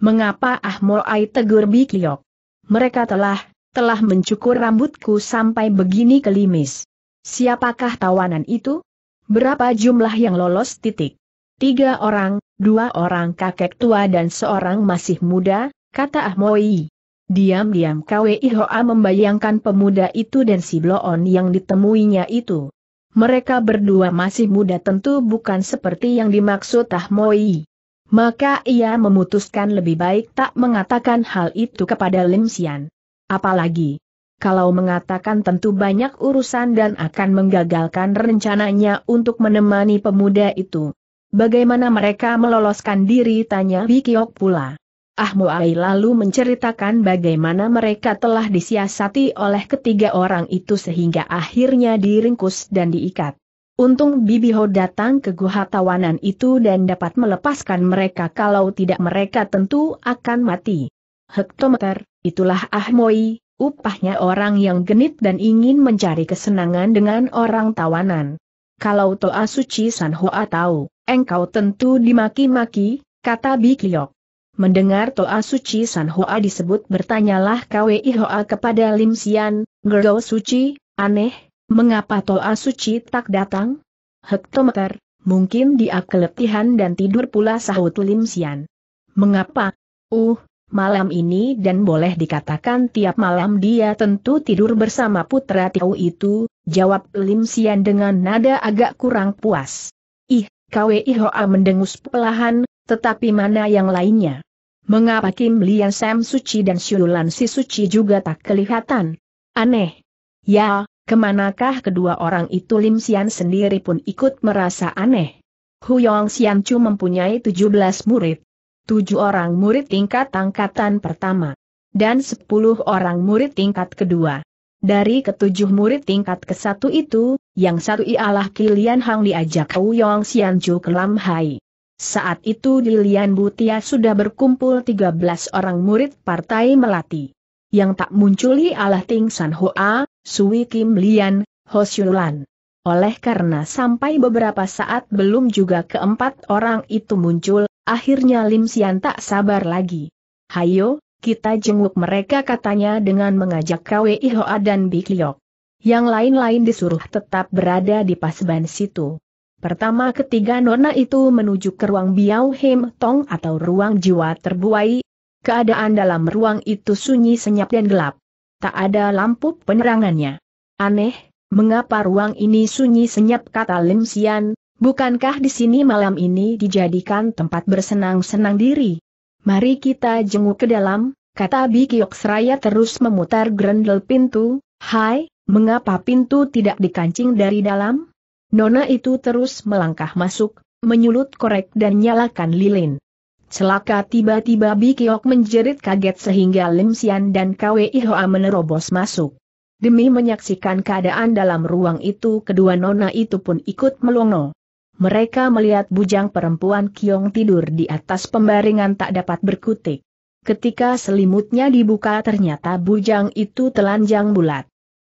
Mengapa Ahmoy tegur Bikliok? Mereka telah, telah mencukur rambutku sampai begini kelimis. Siapakah tawanan itu? Berapa jumlah yang lolos titik? Tiga orang, dua orang kakek tua dan seorang masih muda, kata Ahmoy. Diam-diam Kwe Ihoa membayangkan pemuda itu dan si Bloon yang ditemuinya itu mereka berdua masih muda tentu bukan seperti yang dimaksud Tahmoi. Maka ia memutuskan lebih baik tak mengatakan hal itu kepada Lim Xian. Apalagi, kalau mengatakan tentu banyak urusan dan akan menggagalkan rencananya untuk menemani pemuda itu. Bagaimana mereka meloloskan diri tanya Bikiok pula. Ah Muai lalu menceritakan bagaimana mereka telah disiasati oleh ketiga orang itu sehingga akhirnya diringkus dan diikat. Untung Ho datang ke guha tawanan itu dan dapat melepaskan mereka kalau tidak mereka tentu akan mati. Hektometer, itulah ah Moi, upahnya orang yang genit dan ingin mencari kesenangan dengan orang tawanan. Kalau Toa Suci Hoa tahu, engkau tentu dimaki-maki, kata Bikyok. Mendengar Toa Suci San Hoa disebut bertanyalah Kwi Hoa kepada Lim Sian, Gergo Suci, aneh, mengapa Toa Suci tak datang? Hektometer, mungkin dia keletihan dan tidur pula sahut Lim Sian. Mengapa? Uh, malam ini dan boleh dikatakan tiap malam dia tentu tidur bersama putra Tiau itu, jawab Lim Sian dengan nada agak kurang puas. Ih, Kwi Hoa mendengus pelahan, tetapi mana yang lainnya? Mengapa Kim Lian Sam Suci dan Siulan Si Suci juga tak kelihatan? Aneh. Ya, kemanakah kedua orang itu Lim Sian sendiri pun ikut merasa aneh. Hu Yong Sian Chu mempunyai 17 murid. Tujuh orang murid tingkat angkatan pertama. Dan sepuluh orang murid tingkat kedua. Dari ketujuh murid tingkat ke satu itu, yang satu ialah Kilian Hang diajak Yong Sian Chu ke Lam Hai. Saat itu di Lian Butia sudah berkumpul 13 orang murid Partai Melati. Yang tak munculi Allah Ting San Hoa, Sui Kim Lian, Ho Oleh karena sampai beberapa saat belum juga keempat orang itu muncul, akhirnya Lim Sian tak sabar lagi. Hayo, kita jenguk mereka katanya dengan mengajak KWI Hoa dan Bikliok. Yang lain-lain disuruh tetap berada di pasban situ. Pertama ketiga nona itu menuju ke ruang Biao Him Tong atau ruang jiwa terbuai. Keadaan dalam ruang itu sunyi senyap dan gelap. Tak ada lampu penerangannya. Aneh, mengapa ruang ini sunyi senyap kata Lim Sian, bukankah di sini malam ini dijadikan tempat bersenang-senang diri? Mari kita jenguk ke dalam, kata Bikiok Seraya terus memutar grendel pintu, hai, mengapa pintu tidak dikancing dari dalam? Nona itu terus melangkah masuk, menyulut korek dan nyalakan lilin. Celaka tiba-tiba Bikiok menjerit kaget sehingga Lim Sian dan Kwe Hoa menerobos masuk. Demi menyaksikan keadaan dalam ruang itu kedua nona itu pun ikut melongo. Mereka melihat bujang perempuan Kiong tidur di atas pembaringan tak dapat berkutik. Ketika selimutnya dibuka ternyata bujang itu telanjang bulat.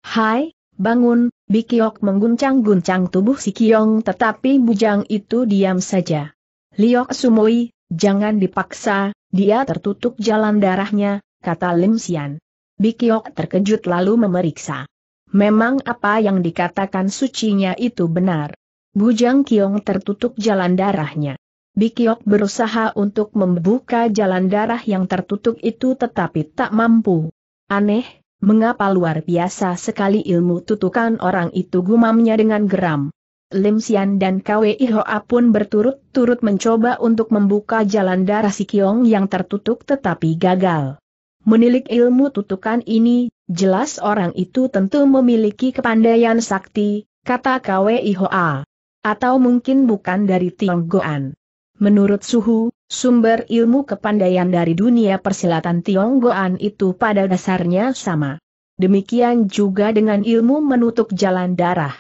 Hai, bangun, Bikiok mengguncang-guncang tubuh si Kiong tetapi bujang itu diam saja. Liok Sumoi, jangan dipaksa, dia tertutup jalan darahnya, kata Lim Sian. Bikiok terkejut lalu memeriksa. Memang apa yang dikatakan sucinya itu benar. Bujang Kiong tertutup jalan darahnya. Bikiok berusaha untuk membuka jalan darah yang tertutup itu tetapi tak mampu. Aneh, Mengapa luar biasa sekali ilmu tutukan orang itu gumamnya dengan geram. Lim Sian dan KWI Ihoa pun berturut-turut mencoba untuk membuka jalan darah si kiong yang tertutup tetapi gagal. Menilik ilmu tutukan ini, jelas orang itu tentu memiliki kepandaian sakti, kata KWI Ihoa. Atau mungkin bukan dari Tionggoan. Menurut Suhu, sumber ilmu kepandaian dari dunia persilatan Tionggoan itu pada dasarnya sama. Demikian juga dengan ilmu menutup jalan darah.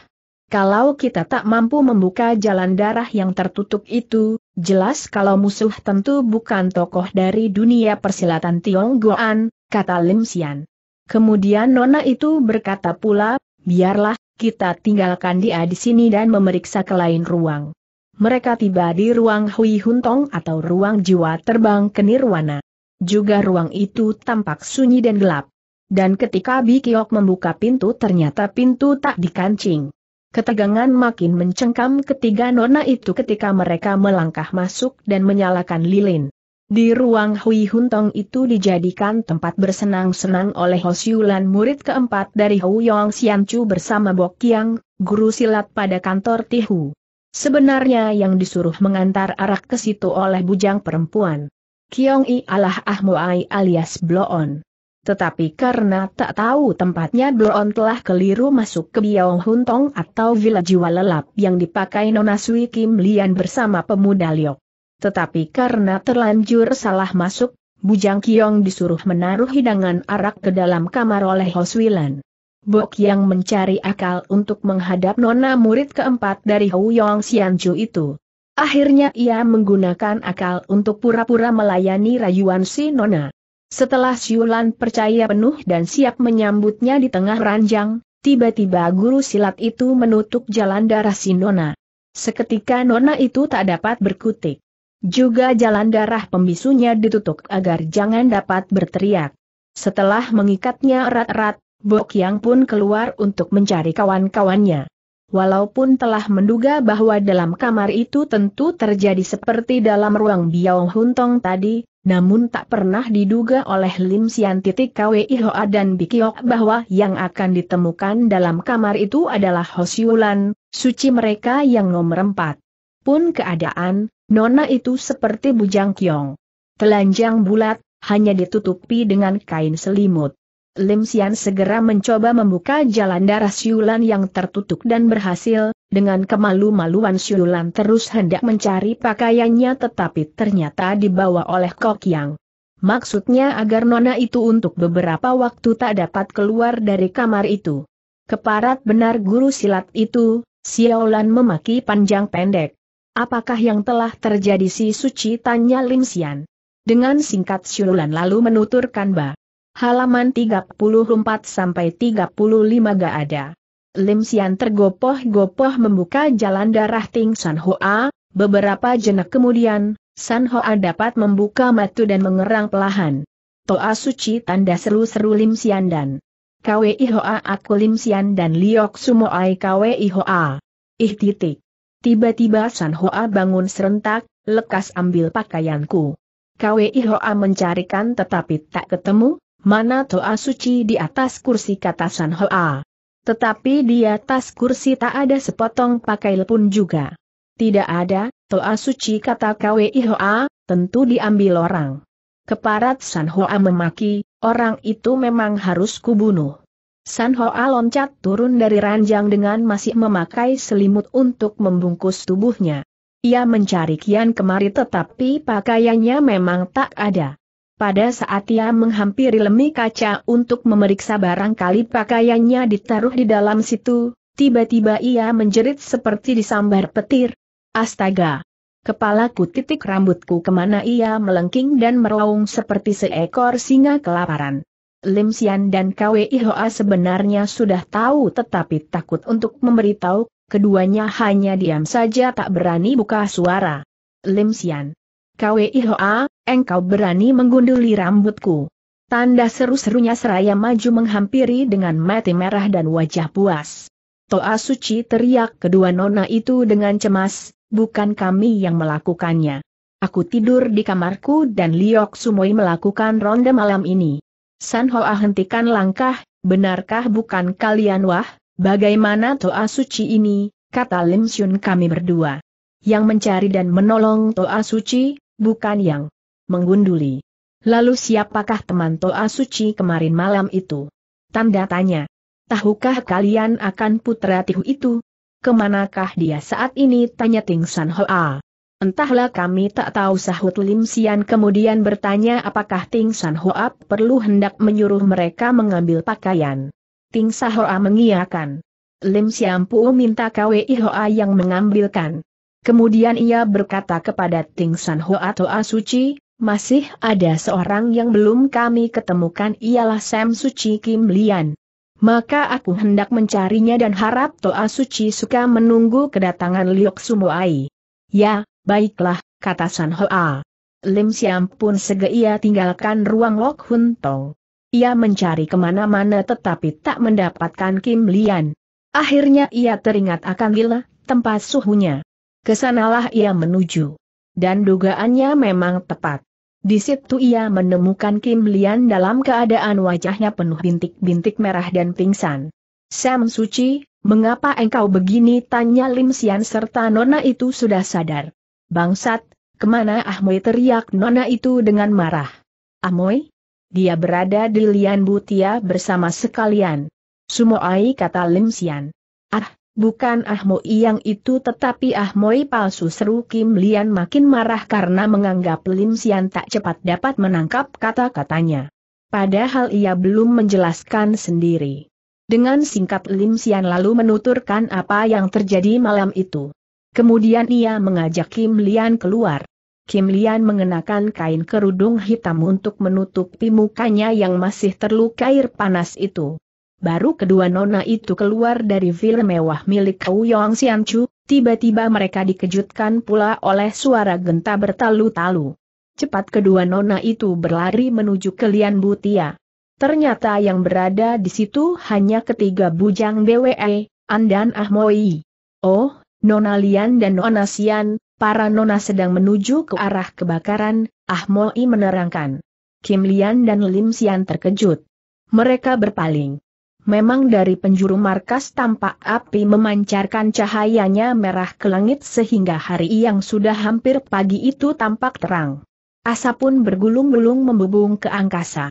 Kalau kita tak mampu membuka jalan darah yang tertutup itu, jelas kalau musuh tentu bukan tokoh dari dunia persilatan Tionggoan, kata Lim Xian. Kemudian Nona itu berkata pula, biarlah, kita tinggalkan dia di sini dan memeriksa ke lain ruang mereka tiba di ruang Hui Huntong atau ruang jiwa terbang ke Nirwana. Juga ruang itu tampak sunyi dan gelap. Dan ketika Bikiok membuka pintu ternyata pintu tak dikancing. Ketegangan makin mencengkam ketiga nona itu ketika mereka melangkah masuk dan menyalakan lilin. Di ruang Hui Huntong itu dijadikan tempat bersenang-senang oleh Hosiulan murid keempat dari Hou Yong Xianchu bersama Bok Kiang, guru silat pada kantor Tihu. Sebenarnya yang disuruh mengantar arak ke situ oleh bujang perempuan. Kiong I alah Ah alias Bloon. Tetapi karena tak tahu tempatnya Bloon telah keliru masuk ke Biaong Huntong atau Villa Jiwa Lelap yang dipakai Nona Sui Kim Lian bersama pemuda Liok. Tetapi karena terlanjur salah masuk, Bujang Kiong disuruh menaruh hidangan arak ke dalam kamar oleh Hoswilan. Bok yang mencari akal untuk menghadap nona murid keempat dari Hou Yong Xianju itu. Akhirnya ia menggunakan akal untuk pura-pura melayani rayuan si nona. Setelah Siulan percaya penuh dan siap menyambutnya di tengah ranjang, tiba-tiba guru silat itu menutup jalan darah si nona. Seketika nona itu tak dapat berkutik. Juga jalan darah pembisunya ditutup agar jangan dapat berteriak. Setelah mengikatnya erat-erat, Bok Yang pun keluar untuk mencari kawan-kawannya. Walaupun telah menduga bahwa dalam kamar itu tentu terjadi seperti dalam ruang Biao Huntong tadi, namun tak pernah diduga oleh Lim Sian titik Kwi Hoa dan Bikiok bahwa yang akan ditemukan dalam kamar itu adalah Hosiulan, suci mereka yang nomor empat. Pun keadaan, nona itu seperti bujang kiong. Telanjang bulat, hanya ditutupi dengan kain selimut. Lim Sian segera mencoba membuka jalan darah Siulan yang tertutup dan berhasil, dengan kemalu-maluan Siulan terus hendak mencari pakaiannya tetapi ternyata dibawa oleh Kok Yang. Maksudnya agar Nona itu untuk beberapa waktu tak dapat keluar dari kamar itu. Keparat benar guru silat itu, Siulan memaki panjang pendek. Apakah yang telah terjadi si suci tanya Lim Sian. Dengan singkat Siulan lalu menuturkan bah Halaman 34-35 gak ada. Lim Sian tergopoh-gopoh membuka jalan darah Ting San Hoa, beberapa jenak kemudian, San Hoa dapat membuka matu dan mengerang pelahan. Toa suci tanda seru-seru Lim Sian dan KWI Hoa aku Lim Sian dan Liok Sumoai KWI Hoa. Ih titik. Tiba-tiba San Hoa bangun serentak, lekas ambil pakaianku. KWI Hoa mencarikan tetapi tak ketemu, mana Toa Suci di atas kursi kata San Hoa. Tetapi di atas kursi tak ada sepotong pakai pun juga. Tidak ada, Toa Suci kata Kwei Hoa, tentu diambil orang. Keparat San Hoa memaki, orang itu memang harus kubunuh. San Hoa loncat turun dari ranjang dengan masih memakai selimut untuk membungkus tubuhnya. Ia mencari kian kemari tetapi pakaiannya memang tak ada. Pada saat ia menghampiri lemik kaca untuk memeriksa barangkali pakaiannya ditaruh di dalam situ, tiba-tiba ia menjerit seperti disambar petir. Astaga! Kepalaku titik rambutku kemana ia melengking dan meraung seperti seekor singa kelaparan. Lim Sian dan Kwe Hoa sebenarnya sudah tahu tetapi takut untuk memberitahu, keduanya hanya diam saja tak berani buka suara. Lim Sian Kwei engkau berani menggunduli rambutku. Tanda seru-serunya seraya maju menghampiri dengan mati merah dan wajah puas. Toa Suci teriak kedua nona itu dengan cemas, bukan kami yang melakukannya. Aku tidur di kamarku dan Liok Sumoi melakukan ronde malam ini. San Hoa hentikan langkah, benarkah bukan kalian wah, bagaimana Toa Suci ini, kata Lim Xun kami berdua. Yang mencari dan menolong Toa Suci, bukan yang menggunduli. Lalu siapakah teman Toa Suci kemarin malam itu? Tanda tanya. Tahukah kalian akan putra Tihu itu? Kemanakah dia saat ini? Tanya Ting San Hoa. Entahlah kami tak tahu sahut Lim Sian kemudian bertanya apakah Ting San Hoa perlu hendak menyuruh mereka mengambil pakaian. Ting San Hoa mengiakan. Lim Sian Pu minta KWI Hoa yang mengambilkan. Kemudian ia berkata kepada Ting San Ho atau Asuci, masih ada seorang yang belum kami ketemukan ialah Sam Suci Kim Lian. Maka aku hendak mencarinya dan harap Toa Suci suka menunggu kedatangan Liok Sumoai. Ya, baiklah, kata San Hoa. Lim Siam pun segera tinggalkan ruang Lok Hun Tong. Ia mencari kemana-mana tetapi tak mendapatkan Kim Lian. Akhirnya ia teringat akan Gila, tempat suhunya. Kesanalah ia menuju. Dan dugaannya memang tepat. Di situ ia menemukan Kim Lian dalam keadaan wajahnya penuh bintik-bintik merah dan pingsan. Sam Suci, mengapa engkau begini? Tanya Lim Sian serta Nona itu sudah sadar. Bangsat, kemana Ahmoy teriak Nona itu dengan marah. Ahmoy? Dia berada di Lian Butia bersama sekalian. Sumoai kata Lim Sian. Ah, Bukan Ahmoi yang itu tetapi Ahmoi palsu seru Kim Lian makin marah karena menganggap Lim Sian tak cepat dapat menangkap kata-katanya. Padahal ia belum menjelaskan sendiri. Dengan singkat Lim Sian lalu menuturkan apa yang terjadi malam itu. Kemudian ia mengajak Kim Lian keluar. Kim Lian mengenakan kain kerudung hitam untuk menutupi mukanya yang masih terluka air panas itu. Baru kedua nona itu keluar dari villa mewah milik Kau Yong Xian Chu, tiba-tiba mereka dikejutkan pula oleh suara genta bertalu-talu. Cepat kedua nona itu berlari menuju ke Lian Butia. Ternyata yang berada di situ hanya ketiga bujang BWE, Andan dan Ahmoi. Oh, Nona Lian dan Nona Sian, para nona sedang menuju ke arah kebakaran, Ahmoi menerangkan. Kim Lian dan Lim Sian terkejut. Mereka berpaling. Memang dari penjuru markas tampak api memancarkan cahayanya merah ke langit sehingga hari yang sudah hampir pagi itu tampak terang. Asap pun bergulung-gulung membubung ke angkasa.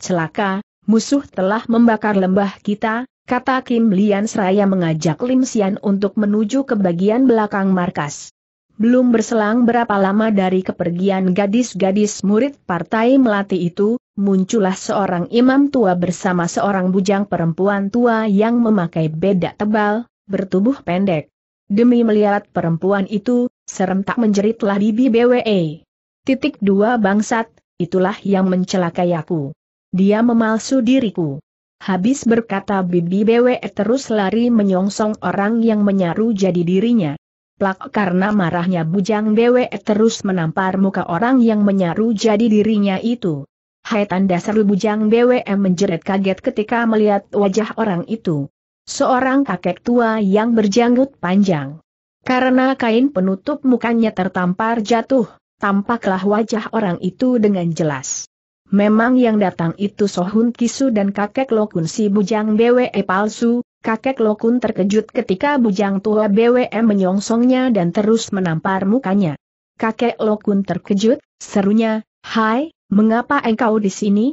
Celaka, musuh telah membakar lembah kita, kata Kim Lian seraya mengajak Lim Sian untuk menuju ke bagian belakang markas. Belum berselang berapa lama dari kepergian gadis-gadis murid partai melati itu, muncullah seorang imam tua bersama seorang bujang perempuan tua yang memakai bedak tebal, bertubuh pendek. Demi melihat perempuan itu, serentak menjeritlah di BBWE. Titik dua bangsat, itulah yang mencelakai aku. Dia memalsu diriku. Habis berkata Bibi BWE terus lari menyongsong orang yang menyaru jadi dirinya. Plak karena marahnya bujang BWE terus menampar muka orang yang menyaru jadi dirinya itu. Hai tanda seru bujang BWM menjerit kaget ketika melihat wajah orang itu. Seorang kakek tua yang berjanggut panjang. Karena kain penutup mukanya tertampar jatuh, tampaklah wajah orang itu dengan jelas. Memang yang datang itu Sohun Kisu dan kakek Lokun si bujang BWE palsu, kakek Lokun terkejut ketika bujang tua BWM menyongsongnya dan terus menampar mukanya. Kakek Lokun terkejut, serunya, Hai, Mengapa engkau di sini?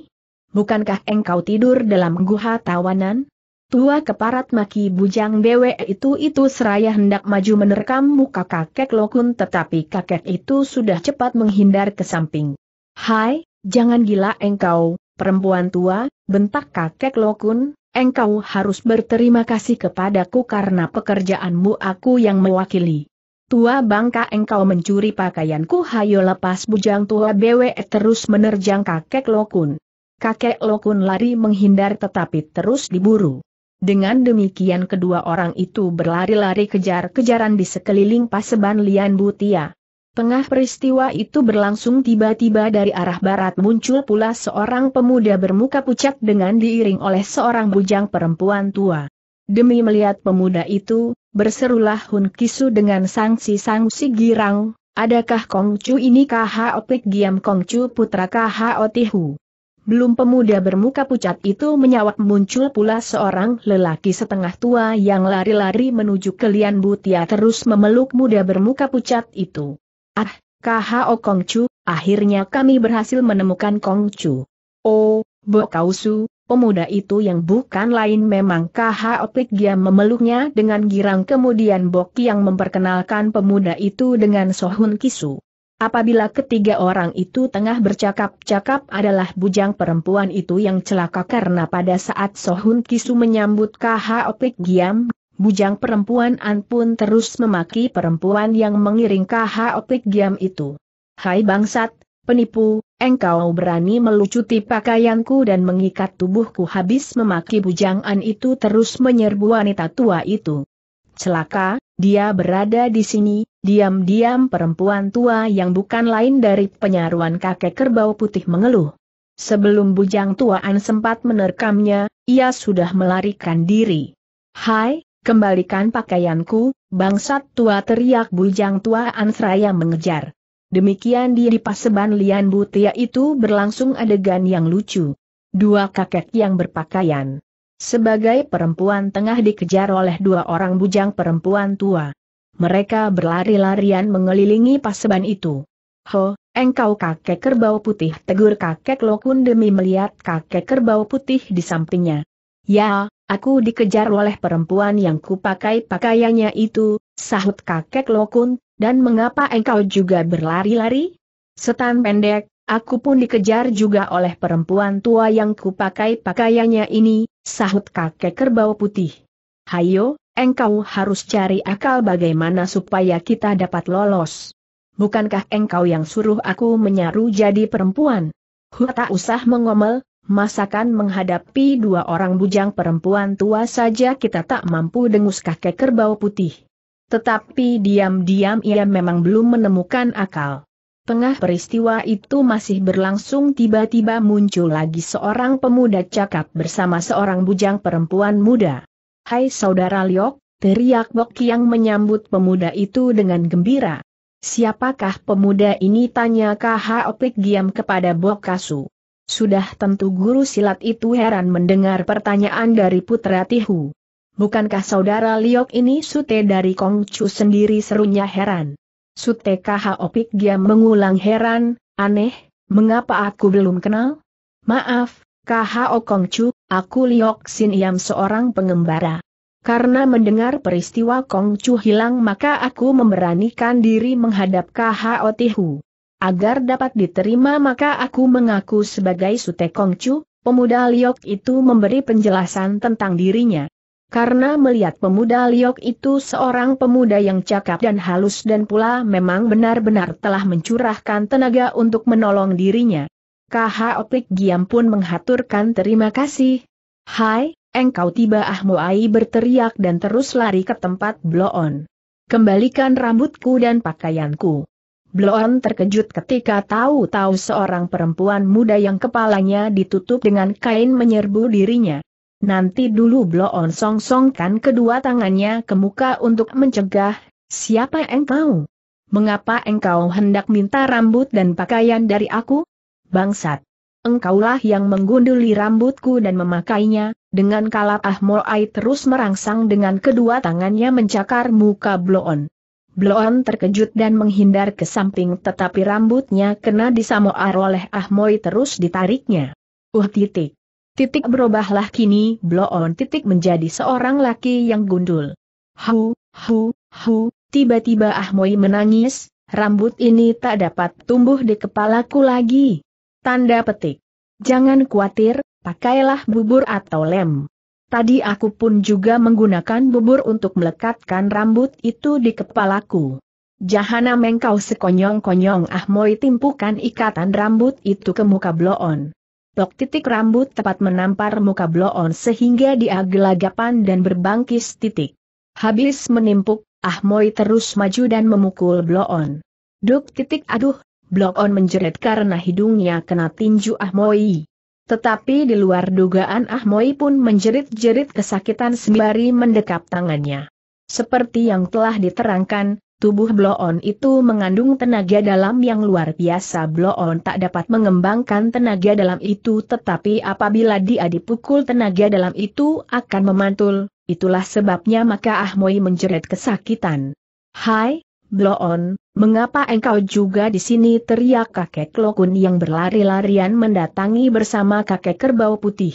Bukankah engkau tidur dalam guha tawanan? Tua keparat maki bujang BW itu-itu seraya hendak maju menerkam muka kakek Lokun tetapi kakek itu sudah cepat menghindar ke samping. Hai, jangan gila engkau, perempuan tua, bentak kakek Lokun, engkau harus berterima kasih kepadaku karena pekerjaanmu aku yang mewakili. Tua bangka engkau mencuri pakaianku hayo lepas bujang tua bewe terus menerjang kakek Lokun. Kakek Lokun lari menghindar tetapi terus diburu. Dengan demikian kedua orang itu berlari-lari kejar-kejaran di sekeliling paseban Lian Butia. Tengah peristiwa itu berlangsung tiba-tiba dari arah barat muncul pula seorang pemuda bermuka pucat dengan diiring oleh seorang bujang perempuan tua. Demi melihat pemuda itu, berserulah Hun Kisu dengan sangsi sangsi girang, adakah Kongcu ini Opik Giam Kongcu putra Otihu. Belum pemuda bermuka pucat itu menyawak muncul pula seorang lelaki setengah tua yang lari-lari menuju ke Lian Butia terus memeluk muda bermuka pucat itu. Ah, KHO Kongcu, akhirnya kami berhasil menemukan Kongcu. Oh, Bo Kausu, Pemuda itu yang bukan lain memang KH Opik dia memeluknya dengan girang kemudian Bok yang memperkenalkan pemuda itu dengan Sohun Kisu. Apabila ketiga orang itu tengah bercakap-cakap adalah bujang perempuan itu yang celaka karena pada saat Sohun Kisu menyambut KH Opik Giam, bujang perempuan An pun terus memaki perempuan yang mengiring KH Opik Giam itu. Hai bangsat, Penipu, engkau berani melucuti pakaianku dan mengikat tubuhku habis memaki bujangan itu terus menyerbu wanita tua itu. Celaka, dia berada di sini, diam-diam perempuan tua yang bukan lain dari penyaruan kakek kerbau putih mengeluh. Sebelum bujang tuaan sempat menerkamnya, ia sudah melarikan diri. Hai, kembalikan pakaianku, bangsat tua teriak bujang tuaan seraya mengejar. Demikian di paseban Lian Butia itu berlangsung adegan yang lucu. Dua kakek yang berpakaian sebagai perempuan tengah dikejar oleh dua orang bujang perempuan tua. Mereka berlari-larian mengelilingi paseban itu. Ho, engkau kakek kerbau putih tegur kakek lokun demi melihat kakek kerbau putih di sampingnya. Ya, aku dikejar oleh perempuan yang kupakai pakaiannya itu, sahut kakek lokun, dan mengapa engkau juga berlari-lari? Setan pendek, aku pun dikejar juga oleh perempuan tua yang kupakai pakaiannya ini, sahut kakek kerbau putih. Hayo, engkau harus cari akal bagaimana supaya kita dapat lolos. Bukankah engkau yang suruh aku menyaru jadi perempuan? Huh tak usah mengomel, masakan menghadapi dua orang bujang perempuan tua saja kita tak mampu dengus kakek kerbau putih. Tetapi diam-diam ia memang belum menemukan akal. Tengah peristiwa itu masih berlangsung tiba-tiba muncul lagi seorang pemuda cakap bersama seorang bujang perempuan muda. Hai Saudara Liok, teriak Bok yang menyambut pemuda itu dengan gembira. Siapakah pemuda ini tanya KH Opik diam kepada Bok Kasu. Sudah tentu guru silat itu heran mendengar pertanyaan dari Putra Tihu. Bukankah saudara Liok ini sute dari Kongcu sendiri serunya heran. Sute KH Opik dia mengulang heran, aneh, mengapa aku belum kenal? Maaf, KH Kongcu, aku Liok Sin Yam seorang pengembara. Karena mendengar peristiwa Kongcu hilang maka aku memberanikan diri menghadap KH Tihu. Agar dapat diterima maka aku mengaku sebagai Sute Kongcu, pemuda Liok itu memberi penjelasan tentang dirinya. Karena melihat pemuda Liok itu seorang pemuda yang cakap dan halus dan pula memang benar-benar telah mencurahkan tenaga untuk menolong dirinya. KH Opik Giam pun menghaturkan terima kasih. Hai, engkau tiba Ah Muai berteriak dan terus lari ke tempat Bloon. Kembalikan rambutku dan pakaianku. Bloon terkejut ketika tahu-tahu seorang perempuan muda yang kepalanya ditutup dengan kain menyerbu dirinya. Nanti dulu Bloon On Song songkan kedua tangannya ke muka untuk mencegah, siapa engkau? Mengapa engkau hendak minta rambut dan pakaian dari aku? Bangsat! Engkaulah yang menggunduli rambutku dan memakainya, dengan kalap Ah terus merangsang dengan kedua tangannya mencakar muka Bloon. Bloon terkejut dan menghindar ke samping tetapi rambutnya kena disamoar oleh Ahmoy terus ditariknya. Uh titik. Titik berubahlah kini Bloon titik menjadi seorang laki yang gundul. Hu, hu, hu, tiba-tiba ah Moi menangis, rambut ini tak dapat tumbuh di kepalaku lagi. Tanda petik. Jangan khawatir, pakailah bubur atau lem. Tadi aku pun juga menggunakan bubur untuk melekatkan rambut itu di kepalaku. Jahanam mengkau sekonyong-konyong ah Moi timpukan ikatan rambut itu ke muka Bloon. Tok titik rambut tepat menampar muka Bloon sehingga dia gelagapan dan berbangkis titik. Habis menimpuk, Ahmoy terus maju dan memukul Bloon. Duk titik aduh, Bloon menjerit karena hidungnya kena tinju Ahmoy. Tetapi di luar dugaan Ahmoy pun menjerit-jerit kesakitan sembari mendekap tangannya. Seperti yang telah diterangkan, Tubuh bloon itu mengandung tenaga dalam yang luar biasa. Bloon tak dapat mengembangkan tenaga dalam itu tetapi apabila dia dipukul tenaga dalam itu akan memantul, itulah sebabnya maka ahmoy menjerit kesakitan. Hai, bloon, mengapa engkau juga di sini teriak kakek Lokun yang berlari-larian mendatangi bersama kakek kerbau putih.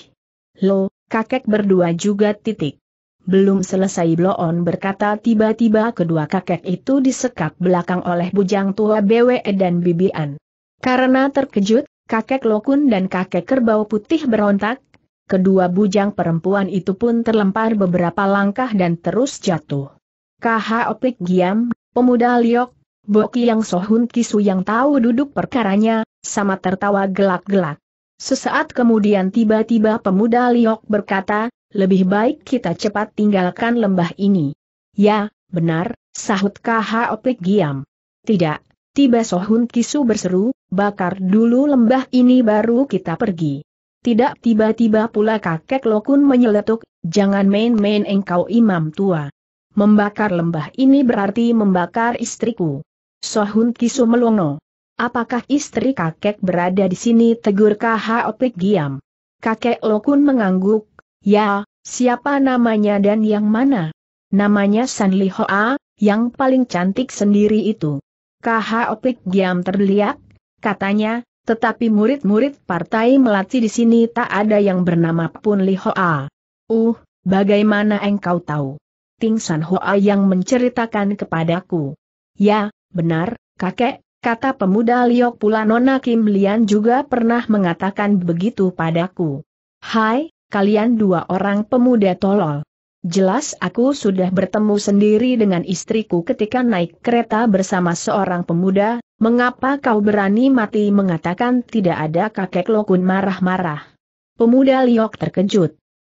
Lo, kakek berdua juga titik. Belum selesai Bloon berkata tiba-tiba kedua kakek itu disekap belakang oleh bujang tua BWE dan Bibian. Karena terkejut, kakek Lokun dan kakek kerbau putih berontak, kedua bujang perempuan itu pun terlempar beberapa langkah dan terus jatuh. KH Opik giam, pemuda Liok, Boki yang Sohun Kisu yang tahu duduk perkaranya, sama tertawa gelak-gelak. Sesaat kemudian tiba-tiba pemuda Liok berkata, lebih baik kita cepat tinggalkan lembah ini. Ya, benar, sahut KH Opek Giam. Tidak, tiba Sohun Kisu berseru, bakar dulu lembah ini baru kita pergi. Tidak tiba-tiba pula kakek Lokun menyeletuk, jangan main-main engkau imam tua. Membakar lembah ini berarti membakar istriku. Sohun Kisu melongo. Apakah istri kakek berada di sini? Tegur KH Opek Giam. Kakek Lokun mengangguk, Ya, siapa namanya dan yang mana? Namanya San Li Hoa, yang paling cantik sendiri itu. KH Opik diam terlihat, katanya, tetapi murid-murid partai melati di sini tak ada yang bernama pun Li Hoa. Uh, bagaimana engkau tahu? Ting San Hoa yang menceritakan kepadaku. Ya, benar, kakek, kata pemuda Liok pula Nona Kim Lian juga pernah mengatakan begitu padaku. Hai, kalian dua orang pemuda tolol. Jelas aku sudah bertemu sendiri dengan istriku ketika naik kereta bersama seorang pemuda, mengapa kau berani mati mengatakan tidak ada kakek Lokun marah-marah. Pemuda Liok terkejut.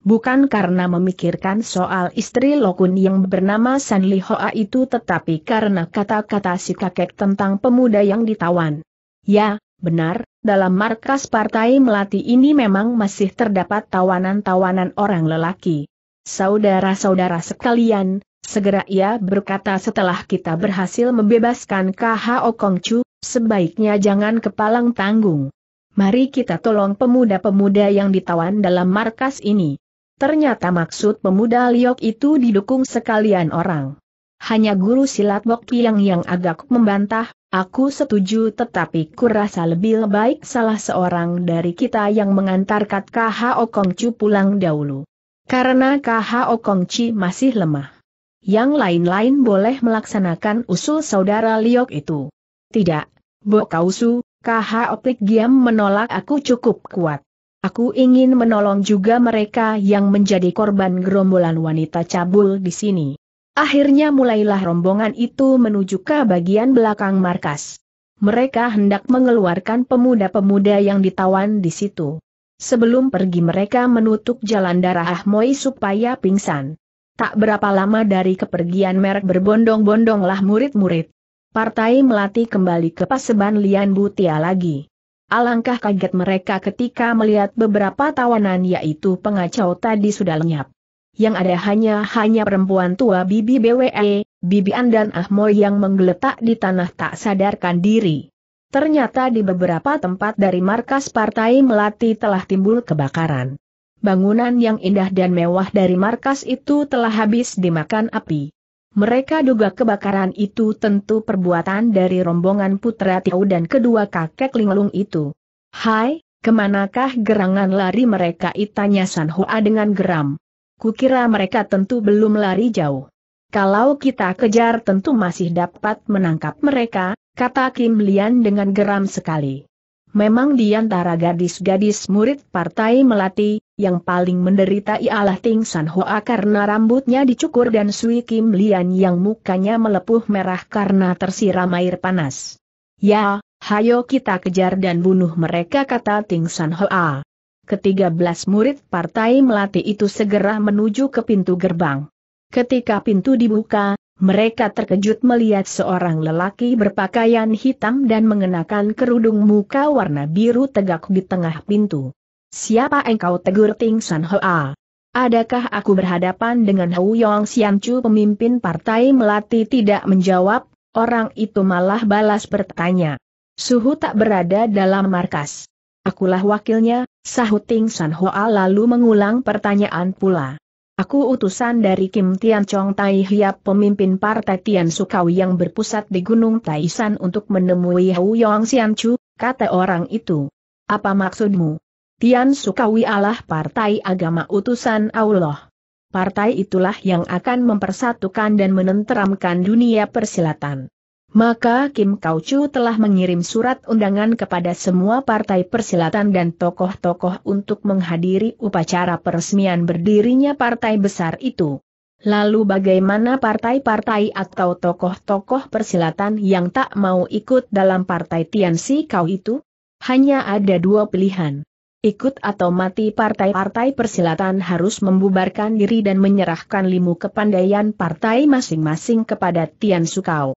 Bukan karena memikirkan soal istri Lokun yang bernama San Li Hoa itu tetapi karena kata-kata si kakek tentang pemuda yang ditawan. Ya, benar, dalam markas partai Melati ini memang masih terdapat tawanan-tawanan orang lelaki. Saudara-saudara sekalian, segera ia berkata setelah kita berhasil membebaskan KH Okongcu, sebaiknya jangan kepalang tanggung. Mari kita tolong pemuda-pemuda yang ditawan dalam markas ini. Ternyata maksud pemuda Liok itu didukung sekalian orang hanya guru silat Bok yang yang agak membantah, aku setuju tetapi kurasa lebih baik salah seorang dari kita yang mengantarkan KH O Chu pulang dahulu. Karena KH O Chi masih lemah. Yang lain-lain boleh melaksanakan usul saudara Liok itu. Tidak, Bo Kausu, KH Plik Giam menolak aku cukup kuat. Aku ingin menolong juga mereka yang menjadi korban gerombolan wanita cabul di sini. Akhirnya mulailah rombongan itu menuju ke bagian belakang markas. Mereka hendak mengeluarkan pemuda-pemuda yang ditawan di situ. Sebelum pergi mereka menutup jalan darah Moi supaya pingsan. Tak berapa lama dari kepergian merek berbondong-bondonglah murid-murid. Partai Melati kembali ke paseban Lian Butia lagi. Alangkah kaget mereka ketika melihat beberapa tawanan yaitu pengacau tadi sudah lenyap yang ada hanya-hanya perempuan tua Bibi BWE, Bibian dan Ahmo yang menggeletak di tanah tak sadarkan diri. Ternyata di beberapa tempat dari markas partai Melati telah timbul kebakaran. Bangunan yang indah dan mewah dari markas itu telah habis dimakan api. Mereka duga kebakaran itu tentu perbuatan dari rombongan putra Tiau dan kedua kakek linglung itu. Hai, kemanakah gerangan lari mereka? Itanya San Hoa dengan geram kukira mereka tentu belum lari jauh. Kalau kita kejar tentu masih dapat menangkap mereka, kata Kim Lian dengan geram sekali. Memang di antara gadis-gadis murid Partai Melati, yang paling menderita ialah Ting San Hoa karena rambutnya dicukur dan Sui Kim Lian yang mukanya melepuh merah karena tersiram air panas. Ya, hayo kita kejar dan bunuh mereka kata Ting San Hoa. Ketiga belas murid partai melati itu segera menuju ke pintu gerbang. Ketika pintu dibuka, mereka terkejut melihat seorang lelaki berpakaian hitam dan mengenakan kerudung muka warna biru tegak di tengah pintu. Siapa engkau tegur Ting San Hoa? Adakah aku berhadapan dengan Hou Yong Sian Chu pemimpin partai Melati tidak menjawab, orang itu malah balas bertanya. Suhu tak berada dalam markas. Akulah wakilnya, sahut Ting San Hoa lalu mengulang pertanyaan pula. Aku utusan dari Kim Tian Chong Tai Hiap pemimpin partai Tian Sukau yang berpusat di Gunung Taishan untuk menemui Hou Yong Xian Chu, kata orang itu. Apa maksudmu? Tian Sukawi Allah partai agama utusan Allah. Partai itulah yang akan mempersatukan dan menenteramkan dunia persilatan. Maka Kim Kau Chu telah mengirim surat undangan kepada semua partai persilatan dan tokoh-tokoh untuk menghadiri upacara peresmian berdirinya partai besar itu. Lalu bagaimana partai-partai atau tokoh-tokoh persilatan yang tak mau ikut dalam partai Tian Si Kau itu? Hanya ada dua pilihan. Ikut atau mati partai-partai persilatan harus membubarkan diri dan menyerahkan limu kepandaian partai masing-masing kepada Tian Kau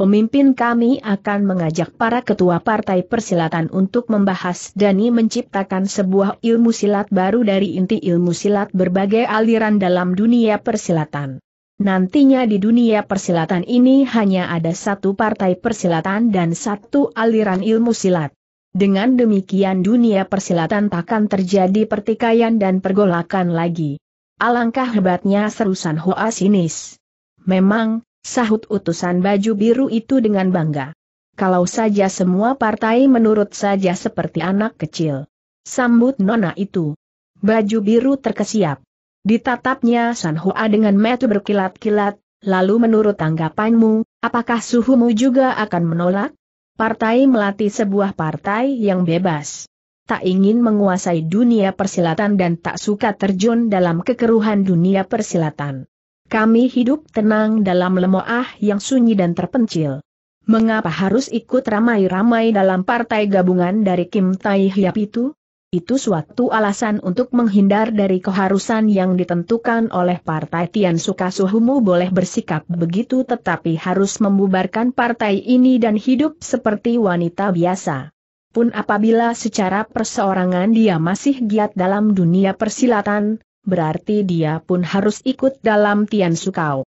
pemimpin kami akan mengajak para ketua partai persilatan untuk membahas dan menciptakan sebuah ilmu silat baru dari inti ilmu silat berbagai aliran dalam dunia persilatan. Nantinya di dunia persilatan ini hanya ada satu partai persilatan dan satu aliran ilmu silat. Dengan demikian dunia persilatan takkan terjadi pertikaian dan pergolakan lagi. Alangkah hebatnya serusan Hoa Sinis. Memang, Sahut utusan baju biru itu dengan bangga. Kalau saja semua partai menurut saja seperti anak kecil. Sambut nona itu. Baju biru terkesiap. Ditatapnya San Hoa dengan metu berkilat-kilat, lalu menurut tanggapanmu, apakah suhumu juga akan menolak? Partai melatih sebuah partai yang bebas tak ingin menguasai dunia persilatan dan tak suka terjun dalam kekeruhan dunia persilatan. Kami hidup tenang dalam lemoah yang sunyi dan terpencil. Mengapa harus ikut ramai-ramai dalam partai gabungan dari Kim Tai Hiap itu? Itu suatu alasan untuk menghindar dari keharusan yang ditentukan oleh partai Tian Sukasuhumu boleh bersikap begitu tetapi harus membubarkan partai ini dan hidup seperti wanita biasa. Pun apabila secara perseorangan dia masih giat dalam dunia persilatan, berarti dia pun harus ikut dalam Tian Sukau.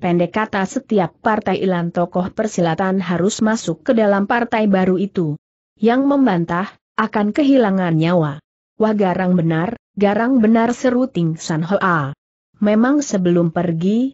Pendek kata setiap partai ilan tokoh persilatan harus masuk ke dalam partai baru itu. Yang membantah, akan kehilangan nyawa. Wah garang benar, garang benar seru Ting San Hoa. Memang sebelum pergi,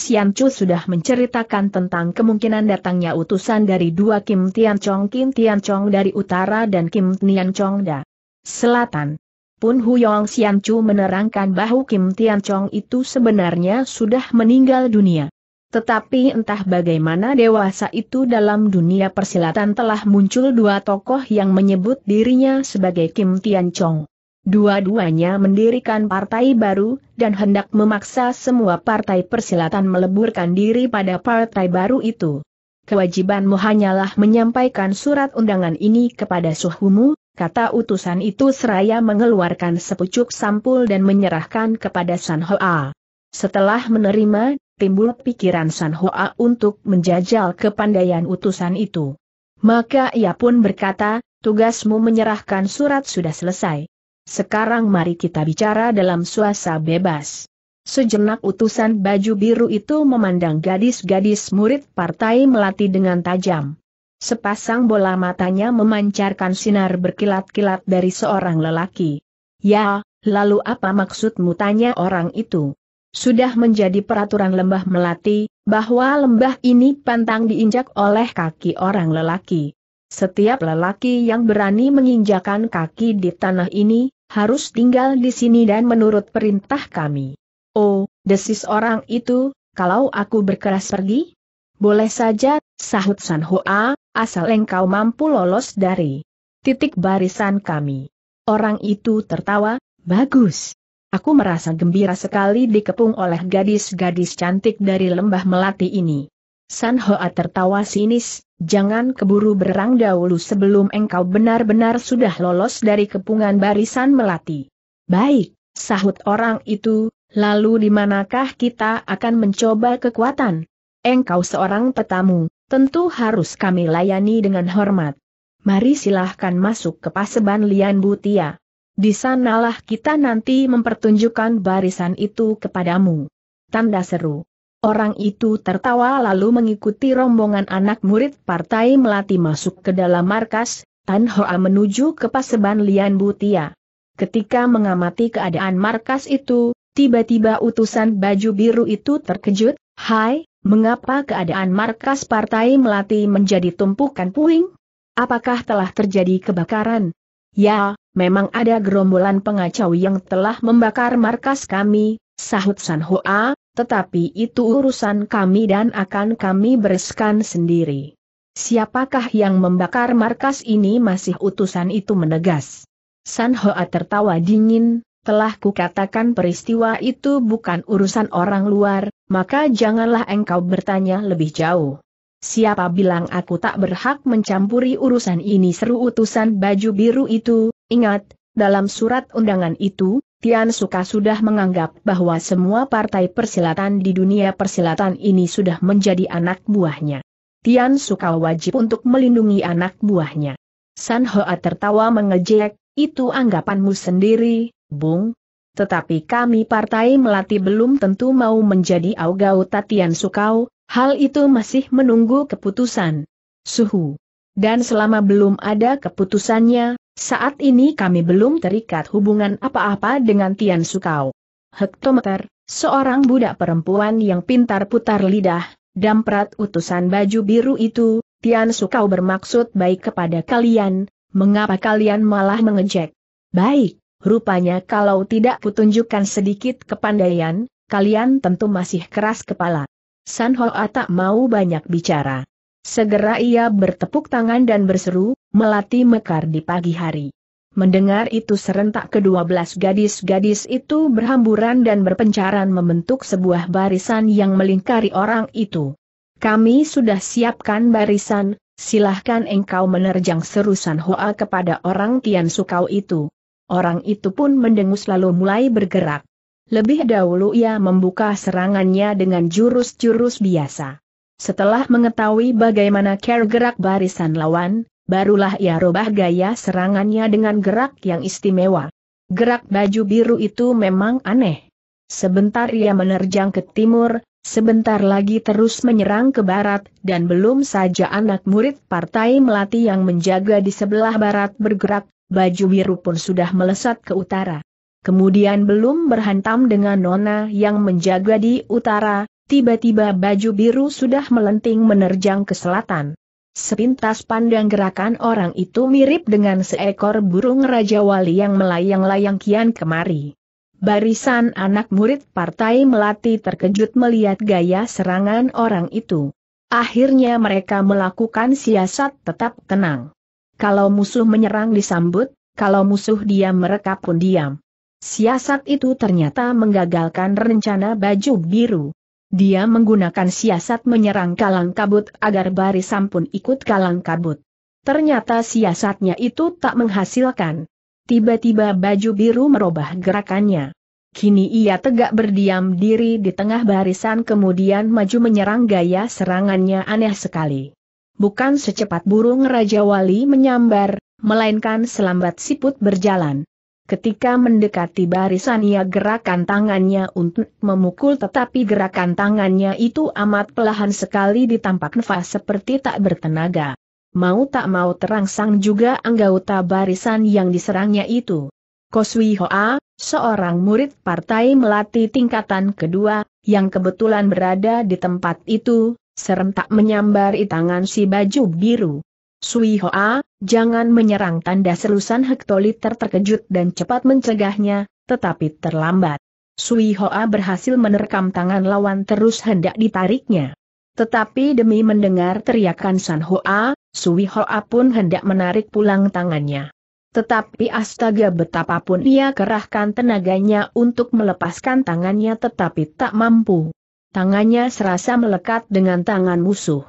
Sian Chu sudah menceritakan tentang kemungkinan datangnya utusan dari dua Kim Tian Chong Kim Tian Chong dari utara dan Kim Tian Chong da selatan. Pun Huyong Sian Chu menerangkan bahwa Kim Tian Chong itu sebenarnya sudah meninggal dunia. Tetapi entah bagaimana dewasa itu dalam dunia persilatan telah muncul dua tokoh yang menyebut dirinya sebagai Kim Tian Chong. Dua-duanya mendirikan partai baru, dan hendak memaksa semua partai persilatan meleburkan diri pada partai baru itu. Kewajibanmu hanyalah menyampaikan surat undangan ini kepada suhumu, kata utusan itu seraya mengeluarkan sepucuk sampul dan menyerahkan kepada San Hoa. Setelah menerima, timbul pikiran San Hoa untuk menjajal kepandaian utusan itu. Maka ia pun berkata, tugasmu menyerahkan surat sudah selesai. Sekarang mari kita bicara dalam suasana bebas. Sejenak utusan baju biru itu memandang gadis-gadis murid partai melatih dengan tajam. Sepasang bola matanya memancarkan sinar berkilat-kilat dari seorang lelaki. Ya, lalu apa maksudmu tanya orang itu? Sudah menjadi peraturan lembah melati, bahwa lembah ini pantang diinjak oleh kaki orang lelaki. Setiap lelaki yang berani menginjakan kaki di tanah ini, harus tinggal di sini dan menurut perintah kami. Oh, desis orang itu, kalau aku berkeras pergi? Boleh saja, sahut San Hoa, asal engkau mampu lolos dari titik barisan kami. Orang itu tertawa, bagus. Aku merasa gembira sekali dikepung oleh gadis-gadis cantik dari lembah melati ini. San Hoa tertawa sinis, jangan keburu berang dahulu sebelum engkau benar-benar sudah lolos dari kepungan barisan melati. Baik, sahut orang itu, lalu di manakah kita akan mencoba kekuatan? Engkau seorang petamu, tentu harus kami layani dengan hormat. Mari silahkan masuk ke paseban Lian Butia. Di sanalah kita nanti mempertunjukkan barisan itu kepadamu. Tanda seru. Orang itu tertawa lalu mengikuti rombongan anak murid partai Melati masuk ke dalam markas, Tan Hoa menuju ke paseban Lian Butia. Ketika mengamati keadaan markas itu, tiba-tiba utusan baju biru itu terkejut, Hai, Mengapa keadaan markas partai Melati menjadi tumpukan puing? Apakah telah terjadi kebakaran? Ya, memang ada gerombolan pengacau yang telah membakar markas kami, sahut San Hoa, tetapi itu urusan kami dan akan kami bereskan sendiri. Siapakah yang membakar markas ini masih utusan itu menegas. San Hoa tertawa dingin, telah kukatakan peristiwa itu bukan urusan orang luar, maka janganlah engkau bertanya lebih jauh. Siapa bilang aku tak berhak mencampuri urusan ini seru utusan baju biru itu, ingat, dalam surat undangan itu, Tian Suka sudah menganggap bahwa semua partai persilatan di dunia persilatan ini sudah menjadi anak buahnya. Tian Suka wajib untuk melindungi anak buahnya. San Hoa tertawa mengejek, itu anggapanmu sendiri, Bung, tetapi kami partai Melati belum tentu mau menjadi Augau Tatian Sukau, hal itu masih menunggu keputusan. Suhu. Dan selama belum ada keputusannya, saat ini kami belum terikat hubungan apa-apa dengan Tian Sukau. Hektometer, seorang budak perempuan yang pintar putar lidah, damprat utusan baju biru itu, Tian Sukau bermaksud baik kepada kalian, mengapa kalian malah mengejek? Baik. Rupanya kalau tidak kutunjukkan sedikit kepandaian, kalian tentu masih keras kepala. San Hoa tak mau banyak bicara. Segera ia bertepuk tangan dan berseru, melati mekar di pagi hari. Mendengar itu serentak kedua belas gadis-gadis itu berhamburan dan berpencaran membentuk sebuah barisan yang melingkari orang itu. Kami sudah siapkan barisan, silahkan engkau menerjang serusan Hoa kepada orang Tian Sukau itu. Orang itu pun mendengus lalu mulai bergerak. Lebih dahulu ia membuka serangannya dengan jurus-jurus biasa. Setelah mengetahui bagaimana care gerak barisan lawan, barulah ia rubah gaya serangannya dengan gerak yang istimewa. Gerak baju biru itu memang aneh. Sebentar ia menerjang ke timur, sebentar lagi terus menyerang ke barat, dan belum saja anak murid partai melati yang menjaga di sebelah barat bergerak, baju biru pun sudah melesat ke utara. Kemudian belum berhantam dengan Nona yang menjaga di utara, tiba-tiba baju biru sudah melenting menerjang ke selatan. Sepintas pandang gerakan orang itu mirip dengan seekor burung Raja Wali yang melayang-layang kian kemari. Barisan anak murid Partai Melati terkejut melihat gaya serangan orang itu. Akhirnya mereka melakukan siasat tetap tenang. Kalau musuh menyerang disambut, kalau musuh diam mereka pun diam. Siasat itu ternyata menggagalkan rencana baju biru. Dia menggunakan siasat menyerang kalang kabut agar barisan pun ikut kalang kabut. Ternyata siasatnya itu tak menghasilkan. Tiba-tiba baju biru merubah gerakannya. Kini ia tegak berdiam diri di tengah barisan kemudian maju menyerang gaya serangannya aneh sekali bukan secepat burung Raja Wali menyambar, melainkan selambat siput berjalan. Ketika mendekati barisan ia gerakan tangannya untuk memukul tetapi gerakan tangannya itu amat pelahan sekali ditampak nafas seperti tak bertenaga. Mau tak mau terangsang juga anggota barisan yang diserangnya itu. Koswi Hoa, seorang murid partai melatih tingkatan kedua, yang kebetulan berada di tempat itu, Serentak menyambari tangan si baju biru. Sui Hoa, jangan menyerang tanda selusan hektoliter terkejut dan cepat mencegahnya, tetapi terlambat. Sui Hoa berhasil menerkam tangan lawan terus hendak ditariknya. Tetapi demi mendengar teriakan San Hoa, Sui Hoa pun hendak menarik pulang tangannya. Tetapi astaga betapapun ia kerahkan tenaganya untuk melepaskan tangannya tetapi tak mampu tangannya serasa melekat dengan tangan musuh.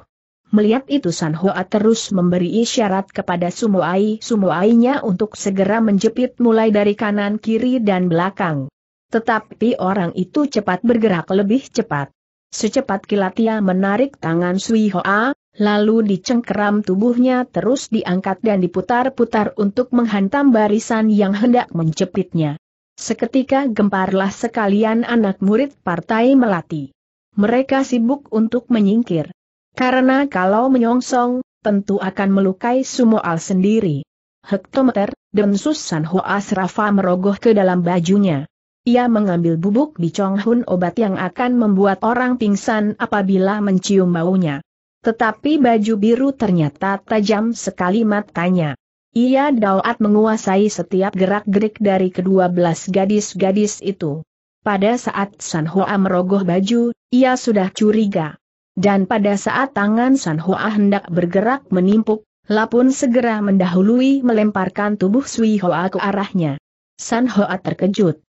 Melihat itu San Hoa terus memberi isyarat kepada Sumoai Sumoainya untuk segera menjepit mulai dari kanan kiri dan belakang. Tetapi orang itu cepat bergerak lebih cepat. Secepat kilat ia menarik tangan Sui Hoa, lalu dicengkeram tubuhnya terus diangkat dan diputar-putar untuk menghantam barisan yang hendak menjepitnya. Seketika gemparlah sekalian anak murid Partai Melati mereka sibuk untuk menyingkir. Karena kalau menyongsong, tentu akan melukai Sumoal sendiri. Hektometer, Densus Sanho Asrafa merogoh ke dalam bajunya. Ia mengambil bubuk bicong hun obat yang akan membuat orang pingsan apabila mencium baunya. Tetapi baju biru ternyata tajam sekali matanya. Ia dapat menguasai setiap gerak-gerik dari kedua belas gadis-gadis itu. Pada saat San Hoa merogoh baju, ia sudah curiga. Dan pada saat tangan San Hoa hendak bergerak menimpuk, Lapun segera mendahului melemparkan tubuh Sui Hoa ke arahnya. San Hoa terkejut.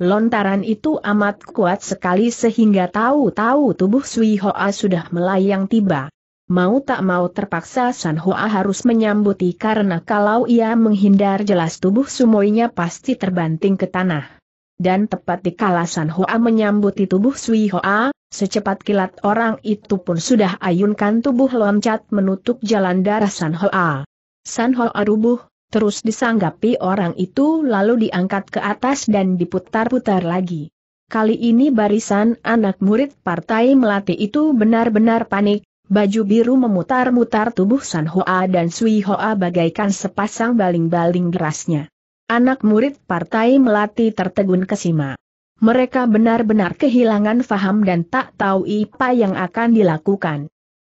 Lontaran itu amat kuat sekali sehingga tahu-tahu tubuh Sui Hoa sudah melayang tiba. Mau tak mau terpaksa San Hoa harus menyambuti karena kalau ia menghindar jelas tubuh sumoinya pasti terbanting ke tanah dan tepat di kalasan Hoa menyambuti tubuh Sui Hoa, secepat kilat orang itu pun sudah ayunkan tubuh loncat menutup jalan darah San Hoa. San Hoa rubuh, terus disanggapi orang itu lalu diangkat ke atas dan diputar-putar lagi. Kali ini barisan anak murid partai melatih itu benar-benar panik, baju biru memutar-mutar tubuh San Hoa dan Sui Hoa bagaikan sepasang baling-baling derasnya. Anak murid partai melati tertegun kesima. Mereka benar-benar kehilangan faham dan tak tahu apa yang akan dilakukan.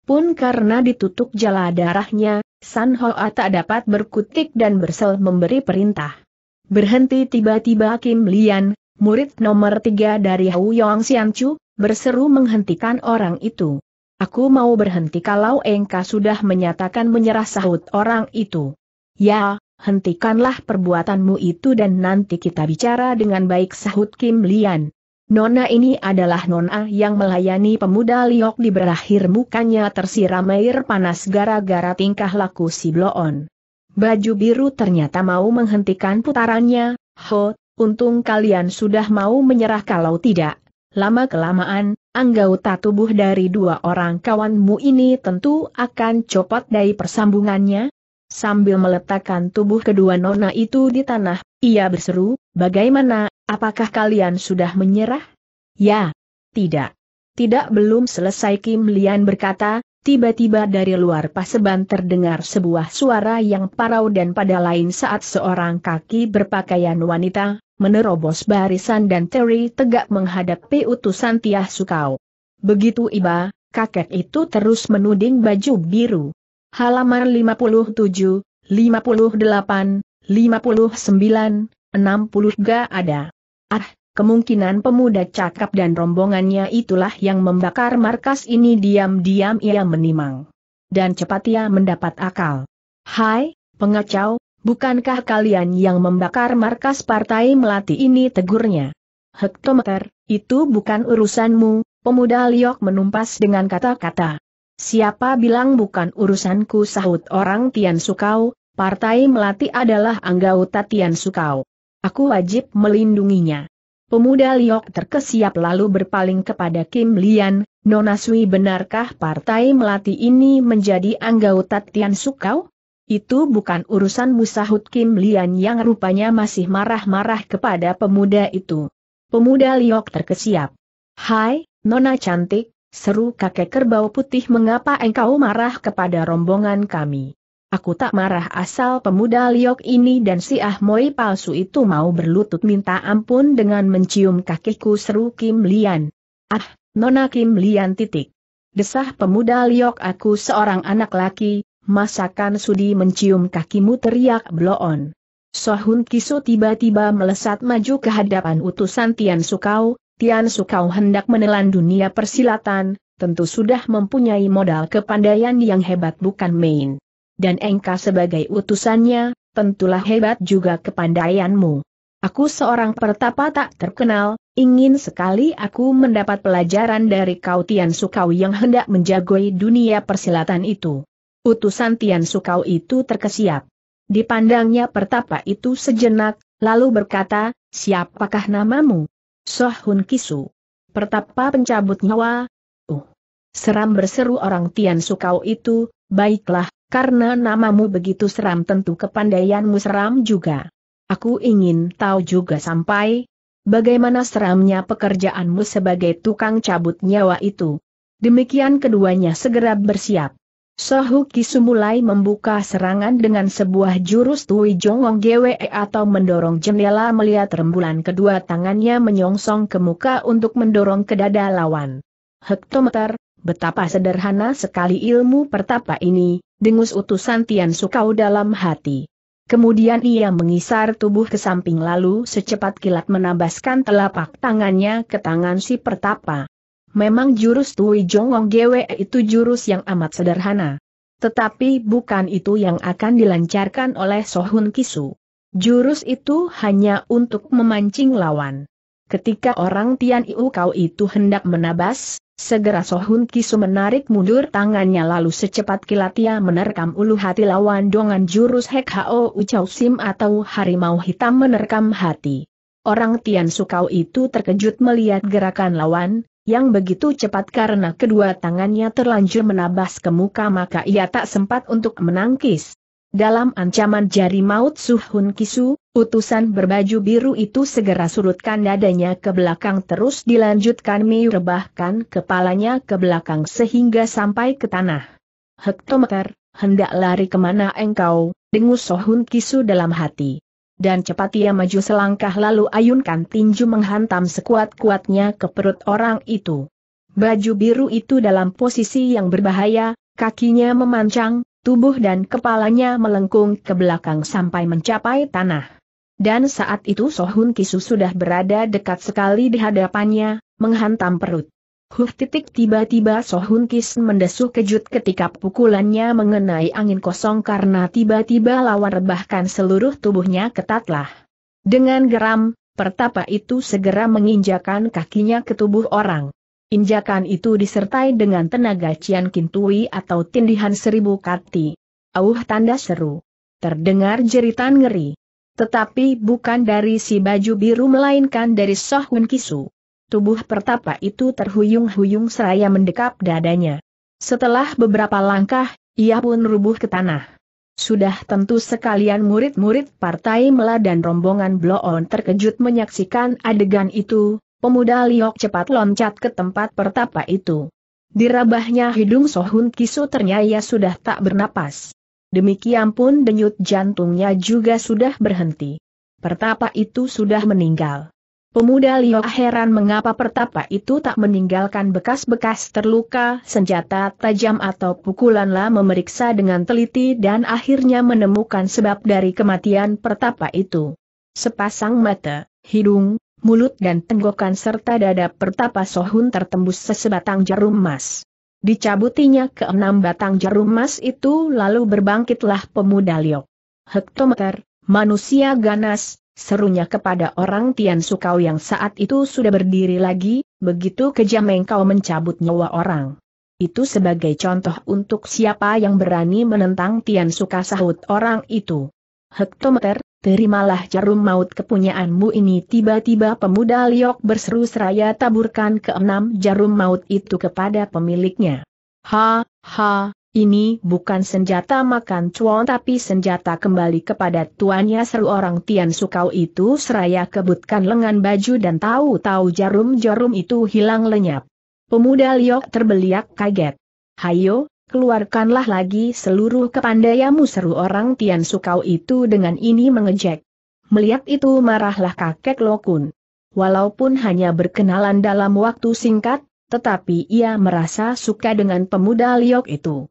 Pun karena ditutup jala darahnya, San Hoa tak dapat berkutik dan bersel memberi perintah. Berhenti tiba-tiba Kim Lian, murid nomor tiga dari Hou Yong Xianchu, berseru menghentikan orang itu. Aku mau berhenti kalau Engkau sudah menyatakan menyerah sahut orang itu. Ya, hentikanlah perbuatanmu itu dan nanti kita bicara dengan baik sahut Kim Lian. Nona ini adalah nona yang melayani pemuda Liok di berakhir mukanya tersiram air panas gara-gara tingkah laku si Bloon. Baju biru ternyata mau menghentikan putarannya, ho, untung kalian sudah mau menyerah kalau tidak. Lama-kelamaan, anggota tubuh dari dua orang kawanmu ini tentu akan copot dari persambungannya, Sambil meletakkan tubuh kedua nona itu di tanah, ia berseru, bagaimana, apakah kalian sudah menyerah? Ya. Tidak. Tidak belum selesai Kim Lian berkata, tiba-tiba dari luar paseban terdengar sebuah suara yang parau dan pada lain saat seorang kaki berpakaian wanita, menerobos barisan dan Terry tegak menghadapi utusan Tiah Sukau. Begitu iba, kakek itu terus menuding baju biru halaman 57, 58, 59, 60 ga ada. Ah, kemungkinan pemuda cakap dan rombongannya itulah yang membakar markas ini diam-diam ia menimang. Dan cepat ia mendapat akal. Hai, pengacau, bukankah kalian yang membakar markas partai melati ini tegurnya? Hektometer, itu bukan urusanmu, pemuda Liok menumpas dengan kata-kata. Siapa bilang bukan urusanku sahut orang Tian Sukau, Partai Melati adalah anggota Tian Sukau. Aku wajib melindunginya. Pemuda Liok terkesiap lalu berpaling kepada Kim Lian, Nona benarkah Partai Melati ini menjadi anggota Tian Sukau? Itu bukan urusan musahut Kim Lian yang rupanya masih marah-marah kepada pemuda itu. Pemuda Liok terkesiap. Hai, Nona cantik, Seru kakek kerbau putih mengapa engkau marah kepada rombongan kami. Aku tak marah asal pemuda liok ini dan si Ahmoi palsu itu mau berlutut minta ampun dengan mencium kakiku seru Kim Lian. Ah, Nona Kim Lian titik. Desah pemuda liok aku seorang anak laki, masakan sudi mencium kakimu teriak bloon. Sohun Kiso tiba-tiba melesat maju ke hadapan utusan Tian Sukau, Tian Sukau hendak menelan dunia persilatan, tentu sudah mempunyai modal kepandaian yang hebat bukan main. Dan engkau sebagai utusannya, tentulah hebat juga kepandaianmu. Aku seorang pertapa tak terkenal, ingin sekali aku mendapat pelajaran dari kau Tian Sukau yang hendak menjagoi dunia persilatan itu. Utusan Tian Sukau itu terkesiap. Dipandangnya pertapa itu sejenak, lalu berkata, siapakah namamu? Sohun Kisu. Pertapa pencabut nyawa. Uh. Seram berseru orang Tian Sukau itu, baiklah, karena namamu begitu seram tentu kepandaianmu seram juga. Aku ingin tahu juga sampai bagaimana seramnya pekerjaanmu sebagai tukang cabut nyawa itu. Demikian keduanya segera bersiap. Sohu Kisu mulai membuka serangan dengan sebuah jurus Tui Jongong Gwe atau mendorong jendela melihat rembulan kedua tangannya menyongsong ke muka untuk mendorong ke dada lawan. Hektometer, betapa sederhana sekali ilmu pertapa ini, dengus utusan Tian Sukau dalam hati. Kemudian ia mengisar tubuh ke samping lalu secepat kilat menabaskan telapak tangannya ke tangan si pertapa. Memang jurus Tui Jongong Gwe itu jurus yang amat sederhana. Tetapi bukan itu yang akan dilancarkan oleh Sohun Kisu. Jurus itu hanya untuk memancing lawan. Ketika orang Tian Iu Kau itu hendak menabas, segera Sohun Kisu menarik mundur tangannya lalu secepat kilat ia menerkam ulu hati lawan dengan jurus Hek Hao Ucau Sim atau Harimau Hitam menerkam hati. Orang Tian Sukau itu terkejut melihat gerakan lawan, yang begitu cepat karena kedua tangannya terlanjur menabas ke muka maka ia tak sempat untuk menangkis. Dalam ancaman jari maut Suhun Kisu, utusan berbaju biru itu segera surutkan dadanya ke belakang terus dilanjutkan merebahkan kepalanya ke belakang sehingga sampai ke tanah. Hektometer, hendak lari kemana engkau, dengus Sohun Kisu dalam hati dan cepat ia maju selangkah lalu ayunkan tinju menghantam sekuat-kuatnya ke perut orang itu. Baju biru itu dalam posisi yang berbahaya, kakinya memancang, tubuh dan kepalanya melengkung ke belakang sampai mencapai tanah. Dan saat itu Sohun Kisu sudah berada dekat sekali di hadapannya, menghantam perut. Huh titik tiba-tiba Sohun Kis mendesuk kejut ketika pukulannya mengenai angin kosong karena tiba-tiba lawan rebahkan seluruh tubuhnya ketatlah. Dengan geram, pertapa itu segera menginjakan kakinya ke tubuh orang. Injakan itu disertai dengan tenaga Cian Kintui atau tindihan seribu kati. Auh tanda seru. Terdengar jeritan ngeri. Tetapi bukan dari si baju biru melainkan dari Sohun Kisu. Tubuh pertapa itu terhuyung-huyung seraya mendekap dadanya. Setelah beberapa langkah, ia pun rubuh ke tanah. Sudah tentu sekalian murid-murid Partai Mela dan rombongan Bloon terkejut menyaksikan adegan itu, pemuda Liok cepat loncat ke tempat pertapa itu. Dirabahnya hidung Sohun Kisu ternyata sudah tak bernapas. Demikian pun denyut jantungnya juga sudah berhenti. Pertapa itu sudah meninggal. Pemuda Liok heran mengapa pertapa itu tak meninggalkan bekas-bekas terluka, senjata tajam atau pukulan lah memeriksa dengan teliti dan akhirnya menemukan sebab dari kematian pertapa itu. Sepasang mata, hidung, mulut dan tenggokan serta dada pertapa Sohun tertembus sesebatang jarum emas. Dicabutinya enam batang jarum emas itu lalu berbangkitlah pemuda Liok. Hektometer, manusia ganas, serunya kepada orang Tian Sukau yang saat itu sudah berdiri lagi, begitu kejam engkau mencabut nyawa orang. Itu sebagai contoh untuk siapa yang berani menentang Tian Suka sahut orang itu. Hektometer, terimalah jarum maut kepunyaanmu ini tiba-tiba pemuda Liok berseru seraya taburkan keenam jarum maut itu kepada pemiliknya. Ha, ha, ini bukan senjata makan cuan tapi senjata kembali kepada tuannya seru orang Tian Sukau itu seraya kebutkan lengan baju dan tahu-tahu jarum-jarum itu hilang lenyap. Pemuda Liok terbeliak kaget. Hayo, keluarkanlah lagi seluruh kepandaianmu seru orang Tian Sukau itu dengan ini mengejek. Melihat itu marahlah kakek Lokun. Walaupun hanya berkenalan dalam waktu singkat, tetapi ia merasa suka dengan pemuda Liok itu.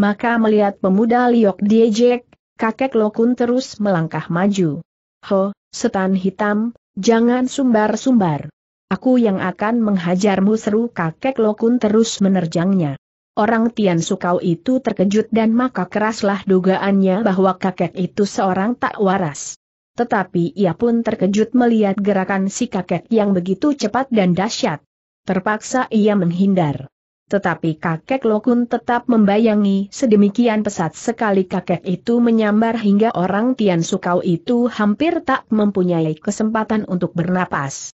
Maka melihat pemuda Liok Diejek, kakek Lokun terus melangkah maju. Ho, setan hitam, jangan sumbar-sumbar. Aku yang akan menghajarmu seru kakek Lokun terus menerjangnya. Orang Tian Sukau itu terkejut dan maka keraslah dugaannya bahwa kakek itu seorang tak waras. Tetapi ia pun terkejut melihat gerakan si kakek yang begitu cepat dan dahsyat. Terpaksa ia menghindar. Tetapi kakek Lokun tetap membayangi sedemikian pesat sekali kakek itu menyambar hingga orang Tian Sukau itu hampir tak mempunyai kesempatan untuk bernapas.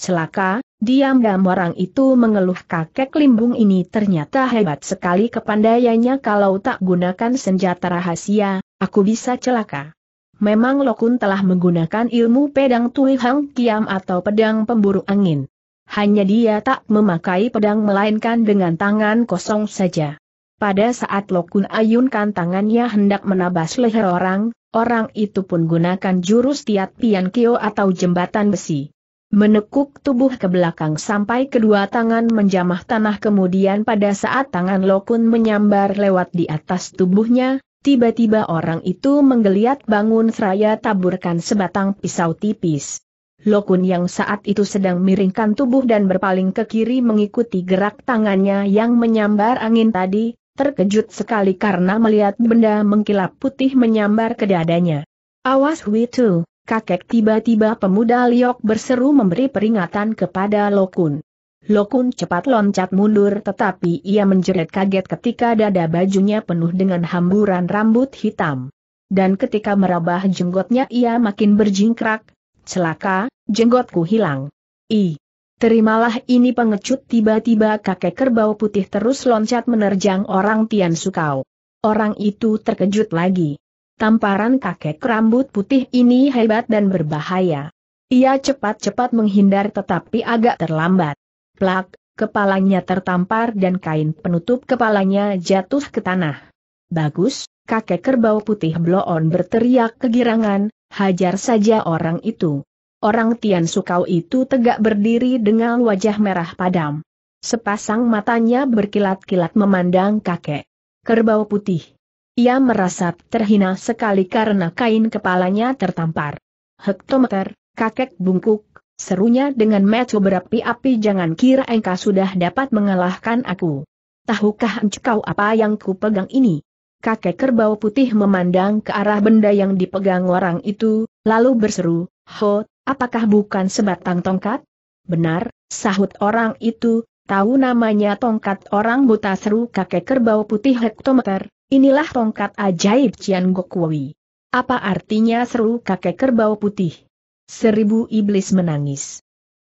Celaka, diam-diam orang itu mengeluh kakek limbung ini ternyata hebat sekali kepandaiannya kalau tak gunakan senjata rahasia, aku bisa celaka. Memang Lokun telah menggunakan ilmu pedang Tui Hang Kiam atau pedang pemburu angin hanya dia tak memakai pedang melainkan dengan tangan kosong saja. Pada saat Lokun ayunkan tangannya hendak menabas leher orang, orang itu pun gunakan jurus tiat pian kio atau jembatan besi. Menekuk tubuh ke belakang sampai kedua tangan menjamah tanah kemudian pada saat tangan Lokun menyambar lewat di atas tubuhnya, tiba-tiba orang itu menggeliat bangun seraya taburkan sebatang pisau tipis. Lokun yang saat itu sedang miringkan tubuh dan berpaling ke kiri mengikuti gerak tangannya yang menyambar angin tadi, terkejut sekali karena melihat benda mengkilap putih menyambar ke dadanya. Awas Witu, kakek tiba-tiba pemuda Liok berseru memberi peringatan kepada Lokun. Lokun cepat loncat mundur tetapi ia menjerit kaget ketika dada bajunya penuh dengan hamburan rambut hitam. Dan ketika merabah jenggotnya ia makin berjingkrak, celaka, jenggotku hilang. I. Terimalah ini pengecut tiba-tiba kakek kerbau putih terus loncat menerjang orang Tian Sukau. Orang itu terkejut lagi. Tamparan kakek rambut putih ini hebat dan berbahaya. Ia cepat-cepat menghindar tetapi agak terlambat. Plak, kepalanya tertampar dan kain penutup kepalanya jatuh ke tanah. Bagus, kakek kerbau putih bloon berteriak kegirangan, hajar saja orang itu. Orang Tian Sukau itu tegak berdiri dengan wajah merah padam. Sepasang matanya berkilat-kilat memandang kakek. Kerbau putih. Ia merasa terhina sekali karena kain kepalanya tertampar. Hektometer, kakek bungkuk, serunya dengan metu berapi-api jangan kira engkau sudah dapat mengalahkan aku. Tahukah engkau apa yang ku pegang ini? kakek kerbau putih memandang ke arah benda yang dipegang orang itu, lalu berseru, Ho, apakah bukan sebatang tongkat? Benar, sahut orang itu, tahu namanya tongkat orang buta seru kakek kerbau putih hektometer, inilah tongkat ajaib Cian Gokwui. Apa artinya seru kakek kerbau putih? Seribu iblis menangis.